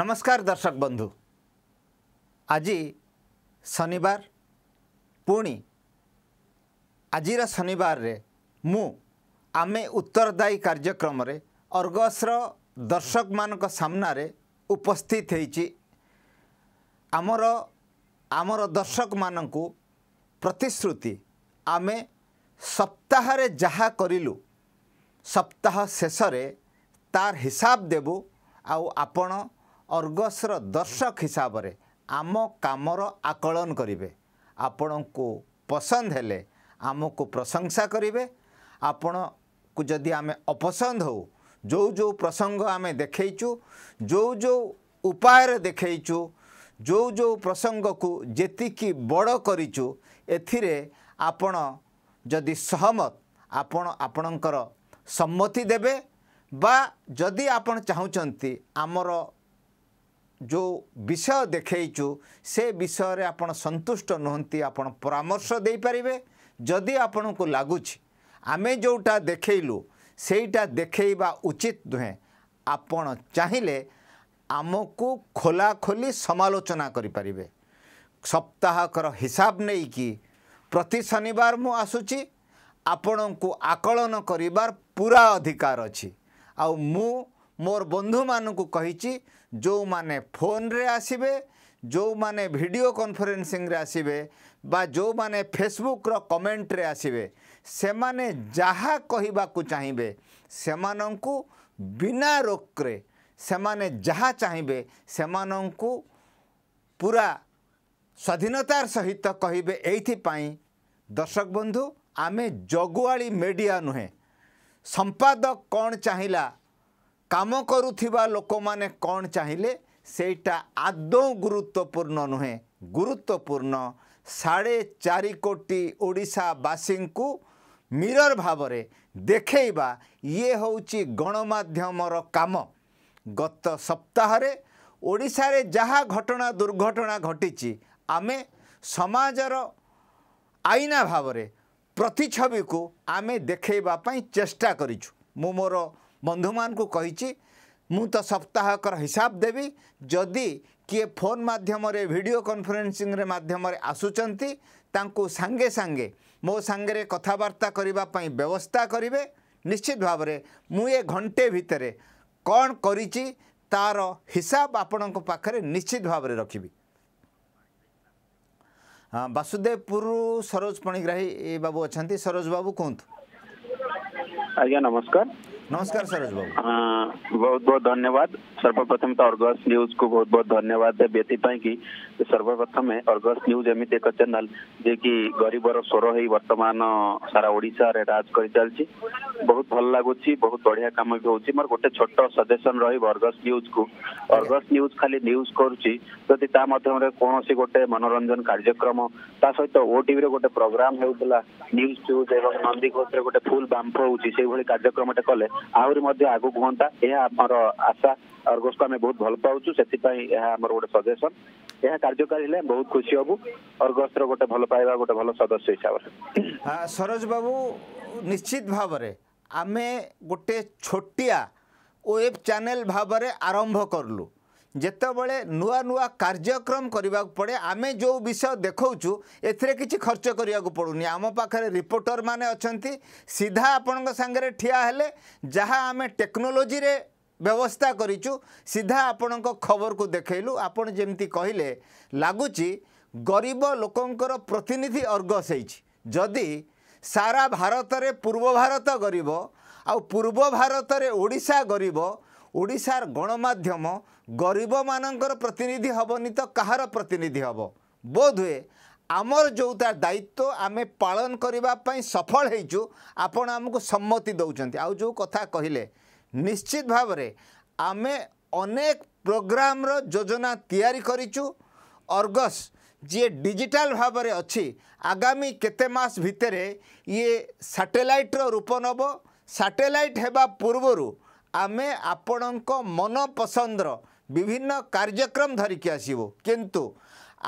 ନମସ୍କାର ଦର୍ଶକ ବନ୍ଧୁ ଆଜି ଶନିବାର ପୁଣି ଆଜିର ଶନିବାରରେ ମୁଁ ଆମେ ଉତ୍ତରଦାୟୀ କାର୍ଯ୍ୟକ୍ରମରେ ଅର୍ଗସର ଦର୍ଶକମାନଙ୍କ ସାମ୍ନାରେ ଉପସ୍ଥିତ ହେଇଛି ଆମର ଆମର ଦର୍ଶକମାନଙ୍କୁ ପ୍ରତିଶ୍ରୁତି ଆମେ ସପ୍ତାହରେ ଯାହା କରିଲୁ ସପ୍ତାହ ଶେଷରେ ତାର ହିସାବ ଦେବୁ ଆଉ ଆପଣ ଅର୍ଗସର ଦର୍ଶକ ହିସାବରେ ଆମ କାମର ଆକଳନ କରିବେ ଆପଣଙ୍କୁ ପସନ୍ଦ ହେଲେ ଆମକୁ ପ୍ରଶଂସା କରିବେ ଆପଣଙ୍କୁ ଯଦି ଆମେ ଅପସନ୍ଦ ହେଉ ଯେଉଁ ଯେଉଁ ପ୍ରସଙ୍ଗ ଆମେ ଦେଖେଇଛୁ ଯେଉଁ ଯେଉଁ ଉପାୟରେ ଦେଖେଇଛୁ ଯେଉଁ ଯେଉଁ ପ୍ରସଙ୍ଗକୁ ଯେତିକି ବଡ଼ କରିଛୁ ଏଥିରେ ଆପଣ ଯଦି ସହମତ ଆପଣ ଆପଣଙ୍କର ସମ୍ମତି ଦେବେ ବା ଯଦି ଆପଣ ଚାହୁଁଛନ୍ତି ଆମର ଯେଉଁ ବିଷୟ ଦେଖେଇଛୁ ସେ ବିଷୟରେ ଆପଣ ସନ୍ତୁଷ୍ଟ ନୁହନ୍ତି ଆପଣ ପରାମର୍ଶ ଦେଇପାରିବେ ଯଦି ଆପଣଙ୍କୁ ଲାଗୁଛି ଆମେ ଯେଉଁଟା ଦେଖେଇଲୁ ସେଇଟା ଦେଖେଇବା ଉଚିତ ନୁହେଁ ଆପଣ ଚାହିଁଲେ ଆମକୁ ଖୋଲାଖୋଲି ସମାଲୋଚନା କରିପାରିବେ ସପ୍ତାହକର ହିସାବ ନେଇକି ପ୍ରତି ଶନିବାର ମୁଁ ଆସୁଛି ଆପଣଙ୍କୁ ଆକଳନ କରିବାର ପୁରା ଅଧିକାର ଅଛି ଆଉ ମୁଁ ମୋର ବନ୍ଧୁମାନଙ୍କୁ କହିଛି जो माने फोन रे आसीबे जो माने वीडियो कॉन्फ्रेंसिंग रे आसीबे बा जो माने फेसबुक रो कमेंट रे आसीबे से माने जहां कहिबा को चाहिबे से मानंकु बिना रोक रे से माने जहां चाहिबे से मानंकु पूरा स्वाधीनतार सहित कहिबे एथि पई दर्शक बंधु आमे जगुआली मीडिया नुहे संपादक कौन चाहिला କାମ କରୁଥିବା ଲୋକମାନେ କ'ଣ ଚାହିଁଲେ ସେଇଟା ଆଦୌ ଗୁରୁତ୍ୱପୂର୍ଣ୍ଣ ନୁହେଁ ଗୁରୁତ୍ୱପୂର୍ଣ୍ଣ ସାଢ଼େ ଚାରି କୋଟି ଓଡ଼ିଶାବାସୀଙ୍କୁ ମିରର ଭାବରେ ଦେଖେଇବା ଇଏ ହେଉଛି ଗଣମାଧ୍ୟମର କାମ ଗତ ସପ୍ତାହରେ ଓଡ଼ିଶାରେ ଯାହା ଘଟଣା ଦୁର୍ଘଟଣା ଘଟିଛି ଆମେ ସମାଜର ଆଇନା ଭାବରେ ପ୍ରତିଛବିକୁ ଆମେ ଦେଖେଇବା ପାଇଁ ଚେଷ୍ଟା କରିଛୁ ମୁଁ ମୋର ବନ୍ଧୁମାନଙ୍କୁ କହିଛି ମୁଁ ତ ସପ୍ତାହକର ହିସାବ ଦେବି ଯଦି କିଏ ଫୋନ୍ ମାଧ୍ୟମରେ ଭିଡ଼ିଓ କନଫରେନ୍ସିଂରେ ମାଧ୍ୟମରେ ଆସୁଛନ୍ତି ତାଙ୍କୁ ସାଙ୍ଗେ ସାଙ୍ଗେ ମୋ ସାଙ୍ଗରେ କଥାବାର୍ତ୍ତା କରିବା ପାଇଁ ବ୍ୟବସ୍ଥା କରିବେ ନିଶ୍ଚିତ ଭାବରେ ମୁଁ ଏ ଘଣ୍ଟେ ଭିତରେ କ'ଣ କରିଛି ତାର ହିସାବ ଆପଣଙ୍କ ପାଖରେ ନିଶ୍ଚିତ ଭାବରେ ରଖିବି ବାସୁଦେବପୁରରୁ ସରୋଜ ପଣିଗ୍ରାହୀ ବାବୁ ଅଛନ୍ତି ସରୋଜ ବାବୁ କୁହନ୍ତୁ ଆଜ୍ଞା ନମସ୍କାର नमस्कार सरोज बाबू बहुत बहुत धन्यवाद सर्वप्रथम तो अर्गस न्यूज को बहुत बहुत धन्यवाद व्यतीत की ᱡᱮ ਸਰৱપ્રથમ હે ઓર્ગસ ന്യൂ જેમીતે કા ચેનલ જે કી ગરીબરો સરો હે વર્તમાન સરા ઓડિસા રે રાજ કરી ચાલચી બહુત ભલ લાગુચી બહુત બઢિયા કામ હે હોચી માર ગોટે છોટો સદેશન રહી ઓર્ગસ ന്യൂ કુ ઓર્ગસ ന്യൂ ખાલી ന്യൂസ് કરુચી પ્રતિ તા માધ્યમ રે કોણોસી ગોટે મનોરંજન કાર્યક્રમ તા સહીત ઓટીવી રે ગોટે પ્રોગ્રામ હે હોતલા ന്യൂસ ટુ દેવગણ નંદીકોત્રે ગોટે ફૂલ બામફ હોચી સે ભલે કાર્યક્રમ ટે કલે આુર મધ્ય આગુ ઘંટા એ આપનો આશા ଅର୍ଗସ୍କୁ ଆମେ ବହୁତ ଭଲ ପାଉଛୁ ସେଥିପାଇଁ ଏହା ଆମର ଗୋଟେ ସଜେସନ୍ ଏହା କାର୍ଯ୍ୟକାରୀ ହେଲେ ବହୁତ ଖୁସି ହେବୁ ଅର୍ଗସ୍ର ଗୋଟେ ଭଲ ପାଇବା ଗୋଟେ ଭଲ ସଦସ୍ୟ ହିସାବରେ ସରୋଜ ବାବୁ ନିଶ୍ଚିତ ଭାବରେ ଆମେ ଗୋଟେ ଛୋଟିଆ ୱେବ୍ ଚ୍ୟାନେଲ୍ ଭାବରେ ଆରମ୍ଭ କଲୁ ଯେତେବେଳେ ନୂଆ ନୂଆ କାର୍ଯ୍ୟକ୍ରମ କରିବାକୁ ପଡ଼େ ଆମେ ଯେଉଁ ବିଷୟ ଦେଖାଉଛୁ ଏଥିରେ କିଛି ଖର୍ଚ୍ଚ କରିବାକୁ ପଡ଼ୁନି ଆମ ପାଖରେ ରିପୋର୍ଟର ମାନେ ଅଛନ୍ତି ସିଧା ଆପଣଙ୍କ ସାଙ୍ଗରେ ଠିଆ ହେଲେ ଯାହା ଆମେ ଟେକ୍ନୋଲୋଜିରେ ବ୍ୟବସ୍ଥା କରିଛୁ ସିଧା ଆପଣଙ୍କ ଖବରକୁ ଦେଖେଇଲୁ ଆପଣ ଯେମିତି କହିଲେ ଲାଗୁଛି ଗରିବ ଲୋକଙ୍କର ପ୍ରତିନିଧି ଅର୍ଗସ ହେଇଛି ଯଦି ସାରା ଭାରତରେ ପୂର୍ବ ଭାରତ ଗରିବ ଆଉ ପୂର୍ବ ଭାରତରେ ଓଡ଼ିଶା ଗରିବ ଓଡ଼ିଶାର ଗଣମାଧ୍ୟମ ଗରିବମାନଙ୍କର ପ୍ରତିନିଧି ହେବନି ତ କାହାର ପ୍ରତିନିଧି ହେବ ବୋଧହୁଏ ଆମର ଯେଉଁଟା ଦାୟିତ୍ୱ ଆମେ ପାଳନ କରିବା ପାଇଁ ସଫଳ ହେଇଛୁ ଆପଣ ଆମକୁ ସମ୍ମତି ଦେଉଛନ୍ତି ଆଉ ଯେଉଁ କଥା କହିଲେ ନିଶ୍ଚିତ ଭାବରେ ଆମେ ଅନେକ ପ୍ରୋଗ୍ରାମର ଯୋଜନା ତିଆରି କରିଛୁ ଅର୍ଗସ୍ ଯିଏ ଡିଜିଟାଲ ଭାବରେ ଅଛି ଆଗାମୀ କେତେ ମାସ ଭିତରେ ଇଏ ସାଟେଲାଇଟ୍ର ରୂପ ନେବ ସାଟେଲାଇଟ୍ ହେବା ପୂର୍ବରୁ ଆମେ ଆପଣଙ୍କ ମନ ପସନ୍ଦର ବିଭିନ୍ନ କାର୍ଯ୍ୟକ୍ରମ ଧରିକି ଆସିବୁ କିନ୍ତୁ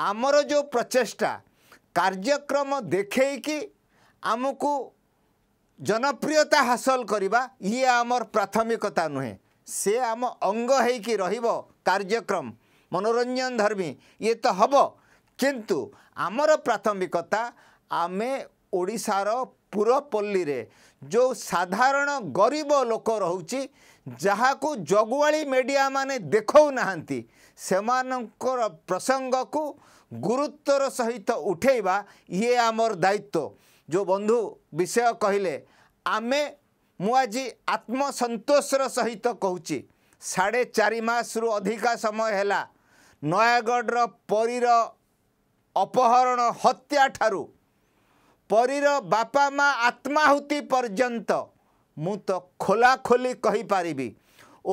ଆମର ଯେଉଁ ପ୍ରଚେଷ୍ଟା କାର୍ଯ୍ୟକ୍ରମ ଦେଖେଇକି ଆମକୁ ଜନପ୍ରିୟତା ହାସଲ କରିବା ଇଏ ଆମର ପ୍ରାଥମିକତା ନୁହେଁ ସେ ଆମ ଅଙ୍ଗ ହେଇକି ରହିବ କାର୍ଯ୍ୟକ୍ରମ ମନୋରଞ୍ଜନ ଧର୍ମୀ ଇଏ ତ ହେବ କିନ୍ତୁ ଆମର ପ୍ରାଥମିକତା ଆମେ ଓଡ଼ିଶାର ପୁରପଲ୍ଲୀରେ ଯେଉଁ ସାଧାରଣ ଗରିବ ଲୋକ ରହୁଛି ଯାହାକୁ ଜଗୁଆଳି ମିଡ଼ିଆ ମାନେ ଦେଖାଉନାହାନ୍ତି ସେମାନଙ୍କର ପ୍ରସଙ୍ଗକୁ ଗୁରୁତ୍ୱର ସହିତ ଉଠେଇବା ଇଏ ଆମର ଦାୟିତ୍ୱ ଯେଉଁ ବନ୍ଧୁ ବିଷୟ କହିଲେ ଆମେ ମୁଁ ଆଜି ଆତ୍ମସନ୍ତୋଷର ସହିତ କହୁଛି ସାଢ଼େ ଚାରି ମାସରୁ ଅଧିକା ସମୟ ହେଲା ନୟାଗଡ଼ର ପରୀର ଅପହରଣ ହତ୍ୟା ଠାରୁ ପରୀର ବାପା ମା ଆତ୍ମାହୁତି ପର୍ଯ୍ୟନ୍ତ ମୁଁ ତ ଖୋଲାଖୋଲି କହିପାରିବି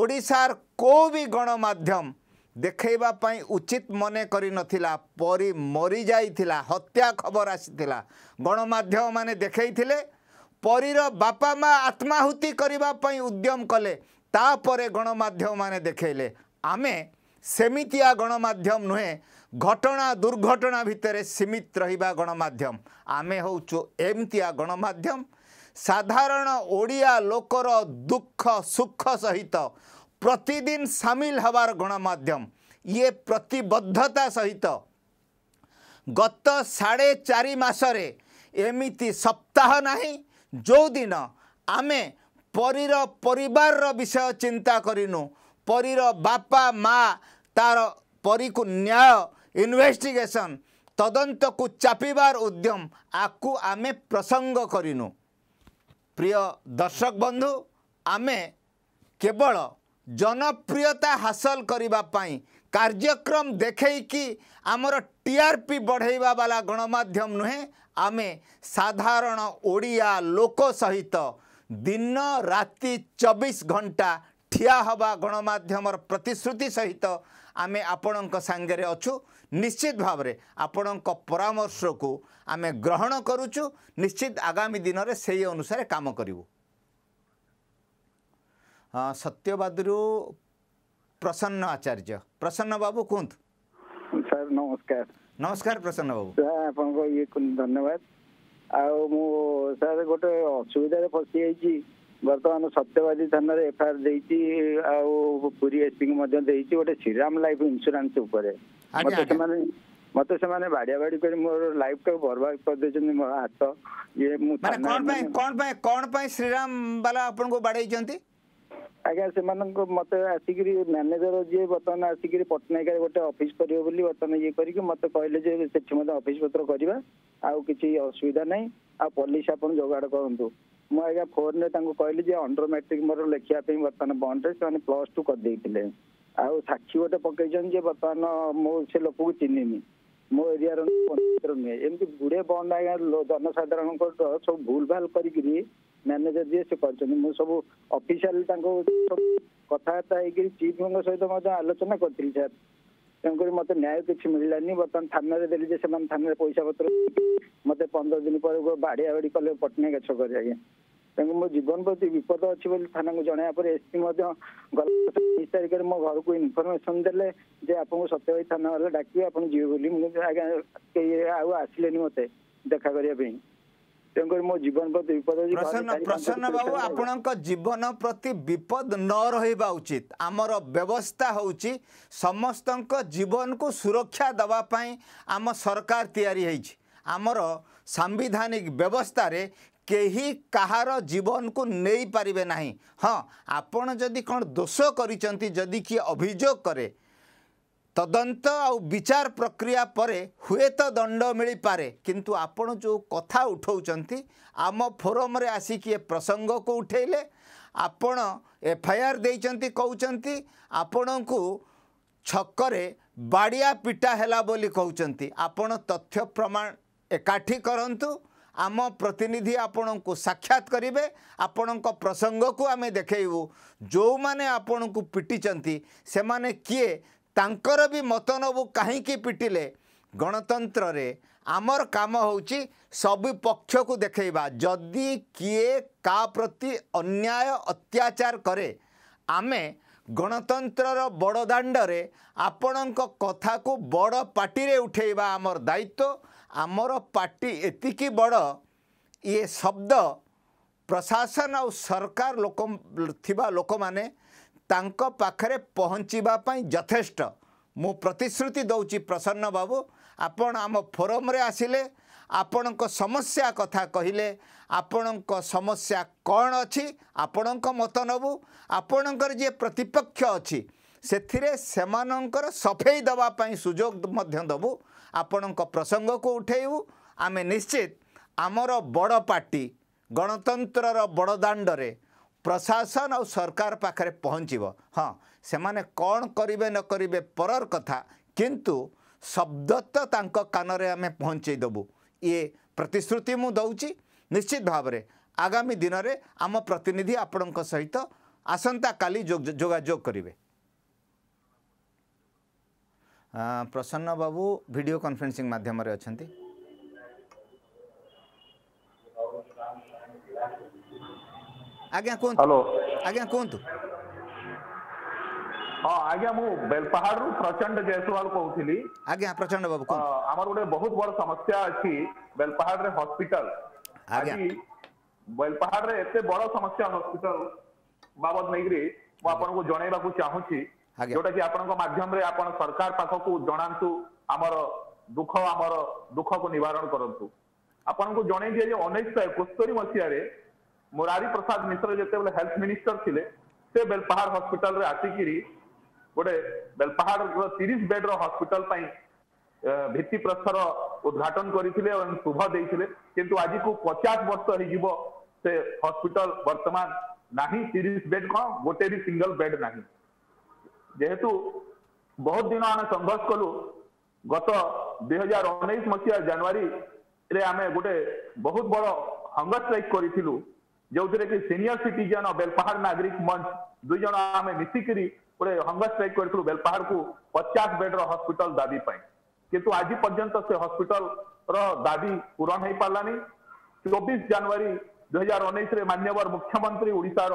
ଓଡ଼ିଶାର କେଉଁ ବି ଗଣମାଧ୍ୟମ ଦେଖେଇବା ପାଇଁ ଉଚିତ ମନେ କରିନଥିଲା ପରି ମରିଯାଇଥିଲା ହତ୍ୟା ଖବର ଆସିଥିଲା ଗଣମାଧ୍ୟମମାନେ ଦେଖେଇଥିଲେ ପରୀର ବାପା ମା' ଆତ୍ମାହୁତି କରିବା ପାଇଁ ଉଦ୍ୟମ କଲେ ତାପରେ ଗଣମାଧ୍ୟମମାନେ ଦେଖେଇଲେ ଆମେ ସେମିତିଆ ଗଣମାଧ୍ୟମ ନୁହେଁ ଘଟଣା ଦୁର୍ଘଟଣା ଭିତରେ ସୀମିତ ରହିବା ଗଣମାଧ୍ୟମ ଆମେ ହେଉଛୁ ଏମିତିଆ ଗଣମାଧ୍ୟମ ସାଧାରଣ ଓଡ଼ିଆ ଲୋକର ଦୁଃଖ ସୁଖ ସହିତ ପ୍ରତିଦିନ ସାମିଲ ହେବାର ଗଣମାଧ୍ୟମ ଇଏ ପ୍ରତିବଦ୍ଧତା ସହିତ ଗତ ସାଢ଼େ ଚାରି ମାସରେ ଏମିତି ସପ୍ତାହ ନାହିଁ ଯେଉଁଦିନ ଆମେ ପରୀର ପରିବାରର ବିଷୟ ଚିନ୍ତା କରିନୁ ପରୀର ବାପା ମା' ତାର ପରୀକୁ ନ୍ୟାୟ ଇନଭେଷ୍ଟିଗେସନ୍ ତଦନ୍ତକୁ ଚାପିବାର ଉଦ୍ୟମ ଆକୁ ଆମେ ପ୍ରସଙ୍ଗ କରିନୁ ପ୍ରିୟ ଦର୍ଶକ ବନ୍ଧୁ ଆମେ କେବଳ জনপ্রিয়তা হাসল করা কার্যক্রম দেখেকি আমার টিআরপি বড়াইবা বালা গণমাধ্যম নুহে আমি সাধারণ ওড়িয়া লোক সহিত দিন রাতি চবিশ ঘণ্টা ঠিয়া হওয়া গণমাধ্যমর প্রতিশ্রুতি সহিত আমি আপনার সাংরে অছু নিশ্চিত ভাবে আপনার পরামর্শক আমি গ্রহণ করুছু নিশ্চিত আগামী দিনের সেই অনুসারে কাম করবু ସତ୍ୟବାଦୀରୁ ପ୍ରସନ୍ନ ଆଚାର୍ଯ୍ୟ ପ୍ରସନ୍ନ ବାବୁ କୁହନ୍ତୁ ସାର୍ ନମସ୍କାର ନମସ୍କାର ପ୍ରସନ୍ନ ବାବୁ ସାର୍ ଆପଣଙ୍କ ଇଏ ଧନ୍ୟବାଦ ଆଉ ମୁଁ ସାର୍ ଗୋଟେ ଅସୁବିଧାରେ ଫସିଯାଇଛି ବର୍ତ୍ତମାନ ସତ୍ୟବାଦୀ ଥାନାରେ ଏଫଆଇଆର ଦେଇଛି ଆଉ ପୁରୀ ଏସ୍ପିଙ୍କୁ ମଧ୍ୟ ଦେଇଛି ଗୋଟେ ଶ୍ରୀରାମ ଲାଇଫ ଇନ୍ସୁରାନ୍ସ ଉପରେ ମୋତେ ସେମାନେ ମୋତେ ସେମାନେ ବାଡ଼ିଆ ବାଡ଼ି କରି ମୋର ଲାଇଫଟାକୁ ବର୍ବାଦ କରିଦେଇଛନ୍ତି ମୋର ହାତ ଇଏ ମୁଁ କଣ ପାଇଁ କଣ ପାଇଁ କଣ ପାଇଁ ଶ୍ରୀରାମ ବାଲା ଆପଣଙ୍କୁ ବାଡ଼େଇଛନ୍ତି ଆଜ୍ଞା ସେମାନଙ୍କ ମତେ ଆସିକିରି ମ୍ୟାନେଜର ଯିଏ ବର୍ତ୍ତମାନ ଆସିକିରି ପଟ୍ଟନାୟକରେ ଗୋଟେ ଅଫିସ କରିବ ବୋଲି ବର୍ତ୍ତମାନ ଇଏ କରିକି ମତେ କହିଲେ ଯେ ସେଠି ମଧ୍ୟ ଅଫିସ ପତ୍ର କରିବା ଆଉ କିଛି ଅସୁବିଧା ନାହିଁ ଆଉ ପଲିସି ଆପଣ ଯୋଗାଡ଼ କରନ୍ତୁ ମୁଁ ଆଜ୍ଞା ଫୋନରେ ତାଙ୍କୁ କହିଲି ଯେ ଅଣ୍ଡର ମେଟ୍ରିକ ମୋର ଲେଖିବା ପାଇଁ ବର୍ତ୍ତମାନ ବଣ୍ଡରେ ସେମାନେ ପ୍ଲସ୍ ଟୁ କରିଦେଇଥିଲେ ଆଉ ସାକ୍ଷୀ ଗୋଟେ ପକେଇଛନ୍ତି ଯେ ବର୍ତ୍ତମାନ ମୁଁ ସେ ଲୋକକୁ ଚିହ୍ନିନି ମୋ ଏରିଆର ନୁହେଁ ଏମିତି ଗୁଡ଼େ ବନ୍ଦ ଆଜ୍ଞା ଜନସାଧାରଣଙ୍କର ସବୁ ଭୁଲ ଭାଲ କରିକିରି ମ୍ୟାନେଜର ଯିଏ ସେ କରିଛନ୍ତି ମୁଁ ସବୁ ଅଫିସିଆଲ ତାଙ୍କୁ କଥାବାର୍ତ୍ତା ହେଇକିରି ଚିଫ୍ଙ୍କ ସହିତ ମଧ୍ୟ ଆଲୋଚନା କରିଥିଲି ସାର୍ ତେଣୁକରି ମୋତେ ନ୍ୟାୟ କିଛି ମିଳିଲାନି ବର୍ତ୍ତମାନ ଥାନାରେ ଦେଲି ଯେ ସେମାନେ ଥାନାରେ ପଇସା ପତ୍ର ମୋତେ ପନ୍ଦର ଦିନ ପରେ ବାଡ଼ିଆ ବାଡ଼ି କଲେ ପଟ୍ଟନାୟକ ଛକରେ ଆଜ୍ଞା ତେଣୁ ମୋ ଜୀବନ ପ୍ରତି ବିପଦ ଅଛି ବୋଲି ଥାନାକୁ ଜଣାଇବା ପରେ ଏସ୍ପି ମଧ୍ୟ ଗଲା ତେଇଶ ତାରିଖରେ ମୋ ଘରକୁ ଇନଫର୍ମେସନ ଦେଲେ ଯେ ଆପଣଙ୍କୁ ସତ୍ୟବାଦୀ ଥାନା ବାଲା ଡାକିବେ ଆପଣ ଯିବେ ବୋଲି ମୁଁ ଆଜ୍ଞା କେହି ଆଉ ଆସିଲେନି ମୋତେ ଦେଖା କରିବା ପାଇଁ ପ୍ରସନ୍ନ ବାବୁ ଆପଣଙ୍କ ଜୀବନ ପ୍ରତି ବିପଦ ନ ରହିବା ଉଚିତ ଆମର ବ୍ୟବସ୍ଥା ହେଉଛି ସମସ୍ତଙ୍କ ଜୀବନକୁ ସୁରକ୍ଷା ଦେବା ପାଇଁ ଆମ ସରକାର ତିଆରି ହେଇଛି ଆମର ସାମ୍ବିଧାନିକ ବ୍ୟବସ୍ଥାରେ କେହି କାହାର ଜୀବନକୁ ନେଇପାରିବେ ନାହିଁ ହଁ ଆପଣ ଯଦି କ'ଣ ଦୋଷ କରିଛନ୍ତି ଯଦି କିଏ ଅଭିଯୋଗ କରେ ତଦନ୍ତ ଆଉ ବିଚାର ପ୍ରକ୍ରିୟା ପରେ ହୁଏତ ଦଣ୍ଡ ମିଳିପାରେ କିନ୍ତୁ ଆପଣ ଯେଉଁ କଥା ଉଠାଉଛନ୍ତି ଆମ ଫୋରମ୍ରେ ଆସିକି ଏ ପ୍ରସଙ୍ଗକୁ ଉଠାଇଲେ ଆପଣ ଏଫ୍ଆଇଆର୍ ଦେଇଛନ୍ତି କହୁଛନ୍ତି ଆପଣଙ୍କୁ ଛକରେ ବାଡ଼ିଆ ପିଟା ହେଲା ବୋଲି କହୁଛନ୍ତି ଆପଣ ତଥ୍ୟ ପ୍ରମାଣ ଏକାଠି କରନ୍ତୁ ଆମ ପ୍ରତିନିଧି ଆପଣଙ୍କୁ ସାକ୍ଷାତ କରିବେ ଆପଣଙ୍କ ପ୍ରସଙ୍ଗକୁ ଆମେ ଦେଖେଇବୁ ଯେଉଁମାନେ ଆପଣଙ୍କୁ ପିଟିଛନ୍ତି ସେମାନେ କିଏ ତାଙ୍କର ବି ମତ ନେବୁ କାହିଁକି ପିଟିଲେ ଗଣତନ୍ତ୍ରରେ ଆମର କାମ ହେଉଛି ସବୁ ପକ୍ଷକୁ ଦେଖେଇବା ଯଦି କିଏ କାହା ପ୍ରତି ଅନ୍ୟାୟ ଅତ୍ୟାଚାର କରେ ଆମେ ଗଣତନ୍ତ୍ରର ବଡ଼ ଦାଣ୍ଡରେ ଆପଣଙ୍କ କଥାକୁ ବଡ଼ ପାଟିରେ ଉଠେଇବା ଆମର ଦାୟିତ୍ୱ ଆମର ପାର୍ଟି ଏତିକି ବଡ଼ ଇଏ ଶବ୍ଦ ପ୍ରଶାସନ ଆଉ ସରକାର ଲୋକ ଥିବା ଲୋକମାନେ ତାଙ୍କ ପାଖରେ ପହଞ୍ଚିବା ପାଇଁ ଯଥେଷ୍ଟ ମୁଁ ପ୍ରତିଶ୍ରୁତି ଦେଉଛି ପ୍ରସନ୍ନ ବାବୁ ଆପଣ ଆମ ଫୋରମ୍ରେ ଆସିଲେ ଆପଣଙ୍କ ସମସ୍ୟା କଥା କହିଲେ ଆପଣଙ୍କ ସମସ୍ୟା କ'ଣ ଅଛି ଆପଣଙ୍କ ମତ ନେବୁ ଆପଣଙ୍କର ଯିଏ ପ୍ରତିପକ୍ଷ ଅଛି ସେଥିରେ ସେମାନଙ୍କର ସଫେଇ ଦେବା ପାଇଁ ସୁଯୋଗ ମଧ୍ୟ ଦେବୁ ଆପଣଙ୍କ ପ୍ରସଙ୍ଗକୁ ଉଠାଇବୁ ଆମେ ନିଶ୍ଚିତ ଆମର ବଡ଼ ପାର୍ଟି ଗଣତନ୍ତ୍ରର ବଡ଼ ଦାଣ୍ଡରେ ପ୍ରଶାସନ ଆଉ ସରକାର ପାଖରେ ପହଞ୍ଚିବ ହଁ ସେମାନେ କ'ଣ କରିବେ ନ କରିବେ ପରର କଥା କିନ୍ତୁ ଶବ୍ଦ ତ ତାଙ୍କ କାନରେ ଆମେ ପହଞ୍ଚାଇ ଦେବୁ ଇଏ ପ୍ରତିଶ୍ରୁତି ମୁଁ ଦେଉଛି ନିଶ୍ଚିତ ଭାବରେ ଆଗାମୀ ଦିନରେ ଆମ ପ୍ରତିନିଧି ଆପଣଙ୍କ ସହିତ ଆସନ୍ତାକାଲି ଯୋଗାଯୋଗ କରିବେ প্রসন্ন বাবু ভিডিও কনফরেন্সিং মাধ্যমে অনেক আজ্ঞা কুহতু হ্যালো আজ্ঞা কুহতু ହଁ ଆଜ୍ଞା ମୁଁ ବେଲପାହାଡ଼ରୁ ପ୍ରଚଣ୍ଡ ଜୟସୱାଲ କହୁଥିଲି ଆଜ୍ଞା ପ୍ରଚଣ୍ଡ ବାବୁ ଆମର ଗୋଟେ ବହୁତ ବଡ ସମସ୍ୟା ଅଛି ବେଲପାହାଡ଼ରେ ହସ୍ପିଟାଲ ଆଜି ବେଲପାହାଡ଼ରେ ଏତେ ବଡ ସମସ୍ୟା ହସ୍ପିଟାଲ ବାବଦ ନେଇକିରି ମୁଁ ଆପଣଙ୍କୁ ଜଣେଇବାକୁ ଚାହୁଁଛି जोटा कि आपम सरकार पाखक जनातु दुख आम दुख को नारण कर जन उन्नीस एकस्तरी मसीह मुरारी प्रसाद मिश्र जिते हेल्थ मिनिस्टर थे बेलपहाड़ हस्पिटाल आसिक गोटे बेलपहाड़ तीस बेड रस्पिटाल भित्तिप्रस्तर उद्घाटन करते दे कि आज को पचास वर्ष हो हस्पिटाल बर्तमान ना तीस बेड कौन गोटे भी सिंगल बेड ना जेहेतु बहुत दिन आम संघर्ष कलु गत दुहजार उन्नीस मसीह जानुरी आम गोटे बहुत बड़ हंगर स्ट्राइक करूँ जो थे कि सीनियर सिटीजन बेलपहाड़ नागरिक मंच दु जन आम मिसिकी गोटे हंगर स्ट्राइक करूँ बेलपहाड़ को पचास बेड रस्पिटाल दाबी किंतु आज पर्यटन से हस्पिटाल दाबी पूरण हो पार्लानी चौबीस जानुरी दुहजार उन्नीस मानवर मुख्यमंत्री ओडार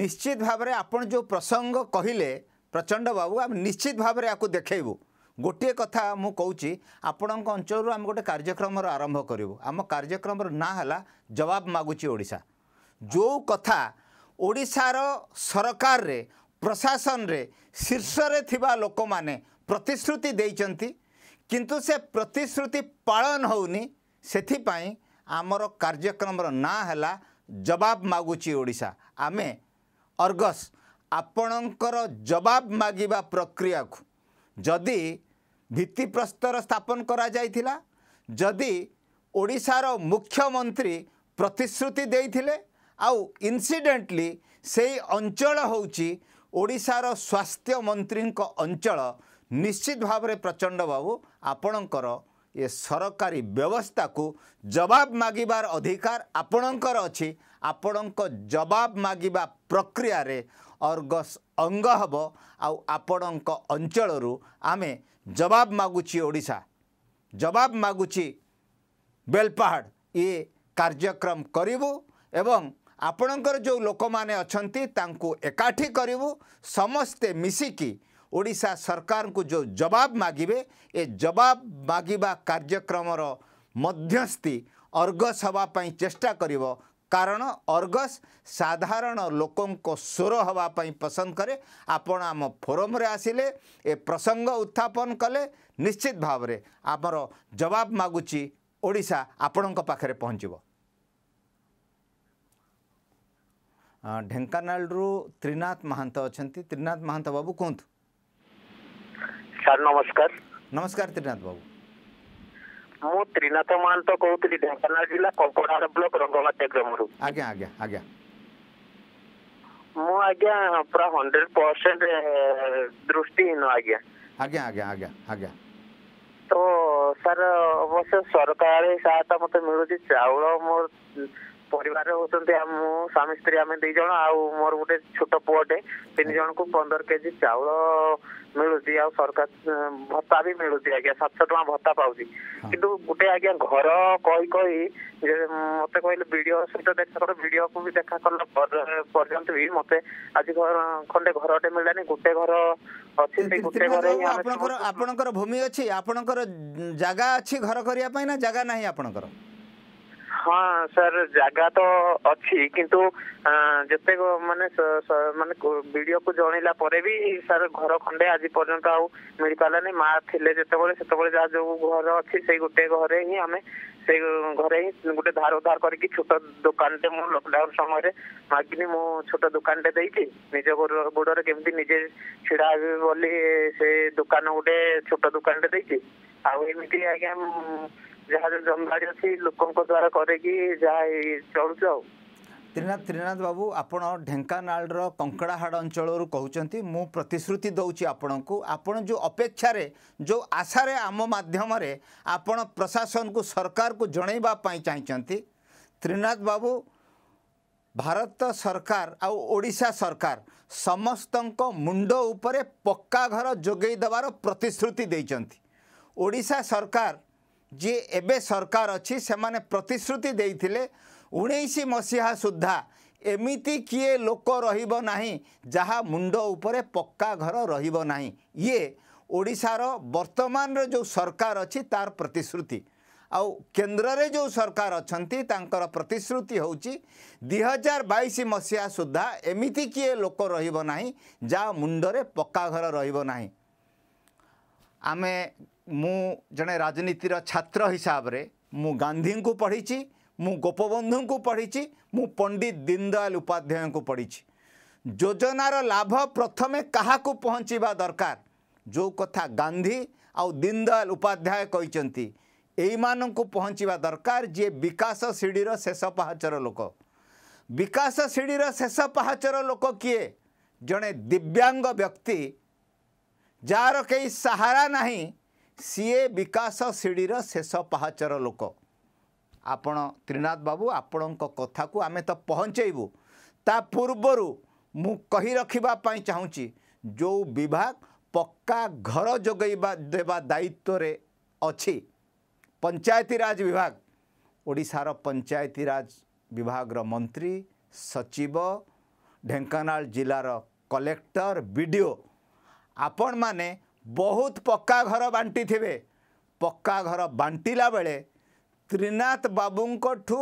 ନିଶ୍ଚିତ ଭାବରେ ଆପଣ ଯେଉଁ ପ୍ରସଙ୍ଗ କହିଲେ ପ୍ରଚଣ୍ଡ ବାବୁ ଆମେ ନିଶ୍ଚିତ ଭାବରେ ଆକୁ ଦେଖେଇବୁ ଗୋଟିଏ କଥା ମୁଁ କହୁଛି ଆପଣଙ୍କ ଅଞ୍ଚଳରୁ ଆମେ ଗୋଟେ କାର୍ଯ୍ୟକ୍ରମର ଆରମ୍ଭ କରିବୁ ଆମ କାର୍ଯ୍ୟକ୍ରମର ନାଁ ହେଲା ଜବାବ ମାଗୁଛି ଓଡ଼ିଶା ଯେଉଁ କଥା ଓଡ଼ିଶାର ସରକାରରେ ପ୍ରଶାସନରେ ଶୀର୍ଷରେ ଥିବା ଲୋକମାନେ ପ୍ରତିଶ୍ରୁତି ଦେଇଛନ୍ତି କିନ୍ତୁ ସେ ପ୍ରତିଶ୍ରୁତି ପାଳନ ହେଉନି ସେଥିପାଇଁ ଆମର କାର୍ଯ୍ୟକ୍ରମର ନାଁ ହେଲା ଜବାବ ମାଗୁଛି ଓଡ଼ିଶା ଆମେ ଅର୍ଗସ୍ ଆପଣଙ୍କର ଜବାବ ମାଗିବା ପ୍ରକ୍ରିୟାକୁ ଯଦି ଭିତ୍ତିପ୍ରସ୍ତର ସ୍ଥାପନ କରାଯାଇଥିଲା ଯଦି ଓଡ଼ିଶାର ମୁଖ୍ୟମନ୍ତ୍ରୀ ପ୍ରତିଶ୍ରୁତି ଦେଇଥିଲେ ଆଉ ଇନ୍ସିଡ଼େଣ୍ଟଲି ସେଇ ଅଞ୍ଚଳ ହେଉଛି ଓଡ଼ିଶାର ସ୍ୱାସ୍ଥ୍ୟ ମନ୍ତ୍ରୀଙ୍କ ଅଞ୍ଚଳ ନିଶ୍ଚିତ ଭାବରେ ପ୍ରଚଣ୍ଡ ବାବୁ ଆପଣଙ୍କର ଏ ସରକାରୀ ବ୍ୟବସ୍ଥାକୁ ଜବାବ ମାଗିବାର ଅଧିକାର ଆପଣଙ୍କର ଅଛି ଆପଣଙ୍କ ଜବାବ ମାଗିବା ପ୍ରକ୍ରିୟାରେ ଅର୍ଗସ ଅଙ୍ଗ ହେବ ଆଉ ଆପଣଙ୍କ ଅଞ୍ଚଳରୁ ଆମେ ଜବାବ ମାଗୁଛି ଓଡ଼ିଶା ଜବାବ ମାଗୁଛି ବେଲପାହାଡ଼ ଇଏ କାର୍ଯ୍ୟକ୍ରମ କରିବୁ ଏବଂ ଆପଣଙ୍କର ଯେଉଁ ଲୋକମାନେ ଅଛନ୍ତି ତାଙ୍କୁ ଏକାଠି କରିବୁ ସମସ୍ତେ ମିଶିକି ଓଡ଼ିଶା ସରକାରଙ୍କୁ ଯେଉଁ ଜବାବ ମାଗିବେ ଏ ଜବାବ ମାଗିବା କାର୍ଯ୍ୟକ୍ରମର ମଧ୍ୟସ୍ଥି ଅର୍ଗସ ହେବା ପାଇଁ ଚେଷ୍ଟା କରିବ କାରଣ ଅର୍ଗସ୍ ସାଧାରଣ ଲୋକଙ୍କ ସ୍ୱର ହେବା ପାଇଁ ପସନ୍ଦ କରେ ଆପଣ ଆମ ଫୋରମରେ ଆସିଲେ ଏ ପ୍ରସଙ୍ଗ ଉତ୍ଥାପନ କଲେ ନିଶ୍ଚିତ ଭାବରେ ଆମର ଜବାବ ମାଗୁଛି ଓଡ଼ିଶା ଆପଣଙ୍କ ପାଖରେ ପହଞ୍ଚିବ ଢେଙ୍କାନାଳରୁ ତ୍ରିନାଥ ମହାନ୍ତ ଅଛନ୍ତି ତ୍ରିନାଥ ମହାନ୍ତ ବାବୁ କୁହନ୍ତୁ ସାର୍ ନମସ୍କାର ନମସ୍କାର ତ୍ରିନାଥ ବାବୁ ମୁଁ ତ୍ରିନାଥ ମହାନ୍ତ କହୁଥିଲି ଢେଙ୍କାନାଳ ଜିଲ୍ଲା କଙ୍କଡ଼ାହାଡ଼ ବ୍ଲକ ରଙ୍ଗମାତ୍ୟା ଗ୍ରାମରୁ ଆଜ୍ଞା ଆଜ୍ଞା ଆଜ୍ଞା ମୁଁ ଆଜ୍ଞା ପୁରା ହଣ୍ଡ୍ରେଡ୍ ପରସେଣ୍ଟ ଦୃଷ୍ଟିହୀନ ଆଜ୍ଞା ଆଜ୍ଞା ଆଜ୍ଞା ଆଜ୍ଞା ଆଜ୍ଞା ତ ସାର୍ ଅବଶ୍ୟ ସରକାରୀ ସହାୟତା ମୋତେ ମିଳୁଛି ଚାଉଳ ମୋର ପରିବାରରେ ହଉଛନ୍ତି ଆମ ସ୍ୱାମୀ ସ୍ତ୍ରୀ ଆମେ ଦି ଜଣ ଆଉ ମୋର ଗୋଟେ ଛୋଟ ପୁଅଟେ ତିନି ଜଣଙ୍କୁ ପନ୍ଦର କେଜି ଚାଉଳ ମିଳୁଛି ଆଉ ସରକାର ଭତ୍ତା ବି ମିଳୁଛି ଆଜ୍ଞା ସାତଶହ ଟଙ୍କା ଭତ୍ତା ପାଉଛି କିନ୍ତୁ ଗୋଟେ ଆଜ୍ଞା ଘର କହି କହି ଯେ ମତେ କହିଲେ ବିଡିଓ ସହିତ ଦେଖା କର କୁ ବି ଦେଖା କଲା ପର୍ଯ୍ୟନ୍ତ ବି ମତେ ଆଜି ଘର ଖଣ୍ଡେ ଘରଟେ ମିଳିଲାନି ଗୋଟେ ଘର ଅଛି ସେଇ ଗୋଟେ ଘର ଆପଣଙ୍କର ଆପଣଙ୍କର ଭୂମି ଅଛି ଆପଣଙ୍କର ଜାଗା ଅଛି ଘର କରିବା ପାଇଁ ନା ଜାଗା ନାହିଁ ଆପଣଙ୍କର ହଁ ସାର୍ ଜାଗା ତ ଅଛି କିନ୍ତୁ ଯେତେ ମାନେ ମାନେ ବିଡ଼ିଓକୁ ଜଣେଇଲା ପରେ ବି ସାର୍ ଘର ଖଣ୍ଡେ ଆଜି ପର୍ଯ୍ୟନ୍ତ ଆଉ ମିଳିପାରିଲାନି ମା ଥିଲେ ଯେତେବେଳେ ସେତେବେଳେ ଯାହା ଯୋଉ ଘର ଅଛି ସେଇ ଗୋଟେ ଘରେ ହିଁ ଆମେ ସେଇ ଘରେ ହିଁ ଗୋଟେ ଧାର ଉଧାର କରିକି ଛୋଟ ଦୋକାନଟେ ମୁଁ ଲକଡାଉନ ସମୟରେ ମାଗିନି ମୁଁ ଛୋଟ ଦୋକାନଟେ ଦେଇଛି ନିଜ ଗୋଡରେ କେମିତି ନିଜେ ଛିଡା ହେବି ବୋଲି ସେ ଦୋକାନ ଗୋଟେ ଛୋଟ ଦୋକାନଟେ ଦେଇଛି ଆଉ ଏମିତି ଆଜ୍ଞା ଯାହାର ଜମିବାଡ଼ି ଅଛି ଲୋକଙ୍କ ଦ୍ୱାରା କରିକି ଯାହା ଚଳୁଛୁ ଆଉ ତ୍ରିନାଥ ତ୍ରିନାଥ ବାବୁ ଆପଣ ଢେଙ୍କାନାଳର କଙ୍କଡ଼ାହାଡ଼ ଅଞ୍ଚଳରୁ କହୁଛନ୍ତି ମୁଁ ପ୍ରତିଶ୍ରୁତି ଦେଉଛି ଆପଣଙ୍କୁ ଆପଣ ଯେଉଁ ଅପେକ୍ଷାରେ ଯେଉଁ ଆଶାରେ ଆମ ମାଧ୍ୟମରେ ଆପଣ ପ୍ରଶାସନକୁ ସରକାରକୁ ଜଣାଇବା ପାଇଁ ଚାହିଁଛନ୍ତି ତ୍ରିନାଥ ବାବୁ ଭାରତ ସରକାର ଆଉ ଓଡ଼ିଶା ସରକାର ସମସ୍ତଙ୍କ ମୁଣ୍ଡ ଉପରେ ପକ୍କା ଘର ଯୋଗାଇ ଦେବାର ପ୍ରତିଶ୍ରୁତି ଦେଇଛନ୍ତି ଓଡ଼ିଶା ସରକାର जी एवं सरकार अच्छी से मैंने प्रतिश्रुति उन्नीस मसीहा सुधा एमती किए लोक रही जहाँ मुंड पक्का घर रही ये ओडार बर्तमान जो सरकार अच्छी तार प्रतिश्रुति आउ केन्द्र जो सरकार अच्छा प्रतिश्रुति हूँ दुई हजार बैश मसीहा सुधा एमती किए लोक रही जहाँ मुंडे पक्का घर रहा आम ମୁଁ ଜଣେ ରାଜନୀତିର ଛାତ୍ର ହିସାବରେ ମୁଁ ଗାନ୍ଧୀଙ୍କୁ ପଢ଼ିଛି ମୁଁ ଗୋପବନ୍ଧୁଙ୍କୁ ପଢ଼ିଛି ମୁଁ ପଣ୍ଡିତ ଦୀନଦୟାଲ ଉପାଧ୍ୟାୟଙ୍କୁ ପଢ଼ିଛି ଯୋଜନାର ଲାଭ ପ୍ରଥମେ କାହାକୁ ପହଞ୍ଚିବା ଦରକାର ଯେଉଁ କଥା ଗାନ୍ଧୀ ଆଉ ଦୀନଦୟାଲ ଉପାଧ୍ୟାୟ କହିଛନ୍ତି ଏଇମାନଙ୍କୁ ପହଞ୍ଚିବା ଦରକାର ଯିଏ ବିକାଶ ଶିଢ଼ିର ଶେଷ ପାହାଚର ଲୋକ ବିକାଶ ଶିଢ଼ିର ଶେଷ ପାହାଚର ଲୋକ କିଏ ଜଣେ ଦିବ୍ୟାଙ୍ଗ ବ୍ୟକ୍ତି ଯାହାର କେହି ସାହାରା ନାହିଁ ସିଏ ବିକାଶ ଶିଢ଼ିର ଶେଷ ପାହାଚର ଲୋକ ଆପଣ ତ୍ରିନାଥ ବାବୁ ଆପଣଙ୍କ କଥାକୁ ଆମେ ତ ପହଞ୍ଚେଇବୁ ତା ପୂର୍ବରୁ ମୁଁ କହି ରଖିବା ପାଇଁ ଚାହୁଁଛି ଯେଉଁ ବିଭାଗ ପକ୍କା ଘର ଯୋଗାଇବା ଦେବା ଦାୟିତ୍ୱରେ ଅଛି ପଞ୍ଚାୟତିରାଜ ବିଭାଗ ଓଡ଼ିଶାର ପଞ୍ଚାୟତିରାଜ ବିଭାଗର ମନ୍ତ୍ରୀ ସଚିବ ଢେଙ୍କାନାଳ ଜିଲ୍ଲାର କଲେକ୍ଟର ବି ଡି ଓ ଆପଣମାନେ ବହୁତ ପକ୍କା ଘର ବାଣ୍ଟିଥିବେ ପକ୍କା ଘର ବାଣ୍ଟିଲା ବେଳେ ତ୍ରିନାଥ ବାବୁଙ୍କଠୁ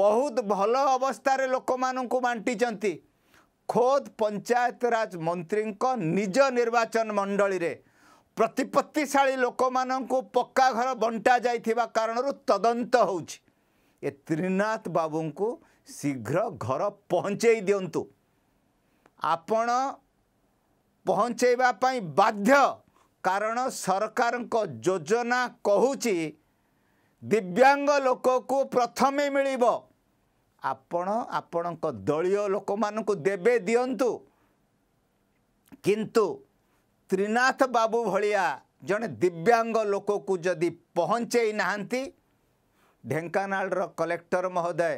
ବହୁତ ଭଲ ଅବସ୍ଥାରେ ଲୋକମାନଙ୍କୁ ବାଣ୍ଟିଛନ୍ତି ଖୋଦ୍ ପଞ୍ଚାୟତରାଜ ମନ୍ତ୍ରୀଙ୍କ ନିଜ ନିର୍ବାଚନ ମଣ୍ଡଳୀରେ ପ୍ରତିପତ୍ତିଶାଳୀ ଲୋକମାନଙ୍କୁ ପକ୍କା ଘର ବଣ୍ଟା ଯାଇଥିବା କାରଣରୁ ତଦନ୍ତ ହେଉଛି ଏ ତ୍ରିନାଥ ବାବୁଙ୍କୁ ଶୀଘ୍ର ଘର ପହଞ୍ଚାଇ ଦିଅନ୍ତୁ ଆପଣ ପହଞ୍ଚାଇବା ପାଇଁ ବାଧ୍ୟ କାରଣ ସରକାରଙ୍କ ଯୋଜନା କହୁଛି ଦିବ୍ୟାଙ୍ଗ ଲୋକକୁ ପ୍ରଥମେ ମିଳିବ ଆପଣ ଆପଣଙ୍କ ଦଳୀୟ ଲୋକମାନଙ୍କୁ ଦେବେ ଦିଅନ୍ତୁ କିନ୍ତୁ ତ୍ରିନାଥ ବାବୁ ଭଳିଆ ଜଣେ ଦିବ୍ୟାଙ୍ଗ ଲୋକକୁ ଯଦି ପହଞ୍ଚେଇ ନାହାନ୍ତି ଢେଙ୍କାନାଳର କଲେକ୍ଟର ମହୋଦୟ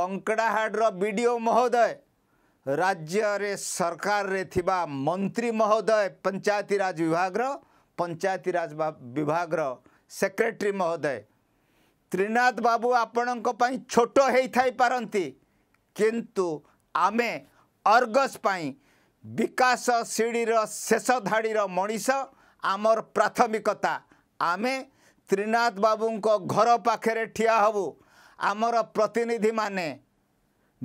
କଙ୍କଡ଼ାହାଡ଼ର ବି ଡ଼ି ଓ ମହୋଦୟ ରାଜ୍ୟରେ ସରକାରରେ ଥିବା ମନ୍ତ୍ରୀ ମହୋଦୟ ପଞ୍ଚାୟତିରାଜ ବିଭାଗର ପଞ୍ଚାୟତିରାଜ ବିଭାଗର ସେକ୍ରେଟେରୀ ମହୋଦୟ ତ୍ରିନାଥ ବାବୁ ଆପଣଙ୍କ ପାଇଁ ଛୋଟ ହେଇଥାଇପାରନ୍ତି କିନ୍ତୁ ଆମେ ଅର୍ଗସ୍ ପାଇଁ ବିକାଶ ଶିଢ଼ିର ଶେଷ ଧାଡ଼ିର ମଣିଷ ଆମର ପ୍ରାଥମିକତା ଆମେ ତ୍ରିନାଥ ବାବୁଙ୍କ ଘର ପାଖରେ ଠିଆ ହେବୁ ଆମର ପ୍ରତିନିଧିମାନେ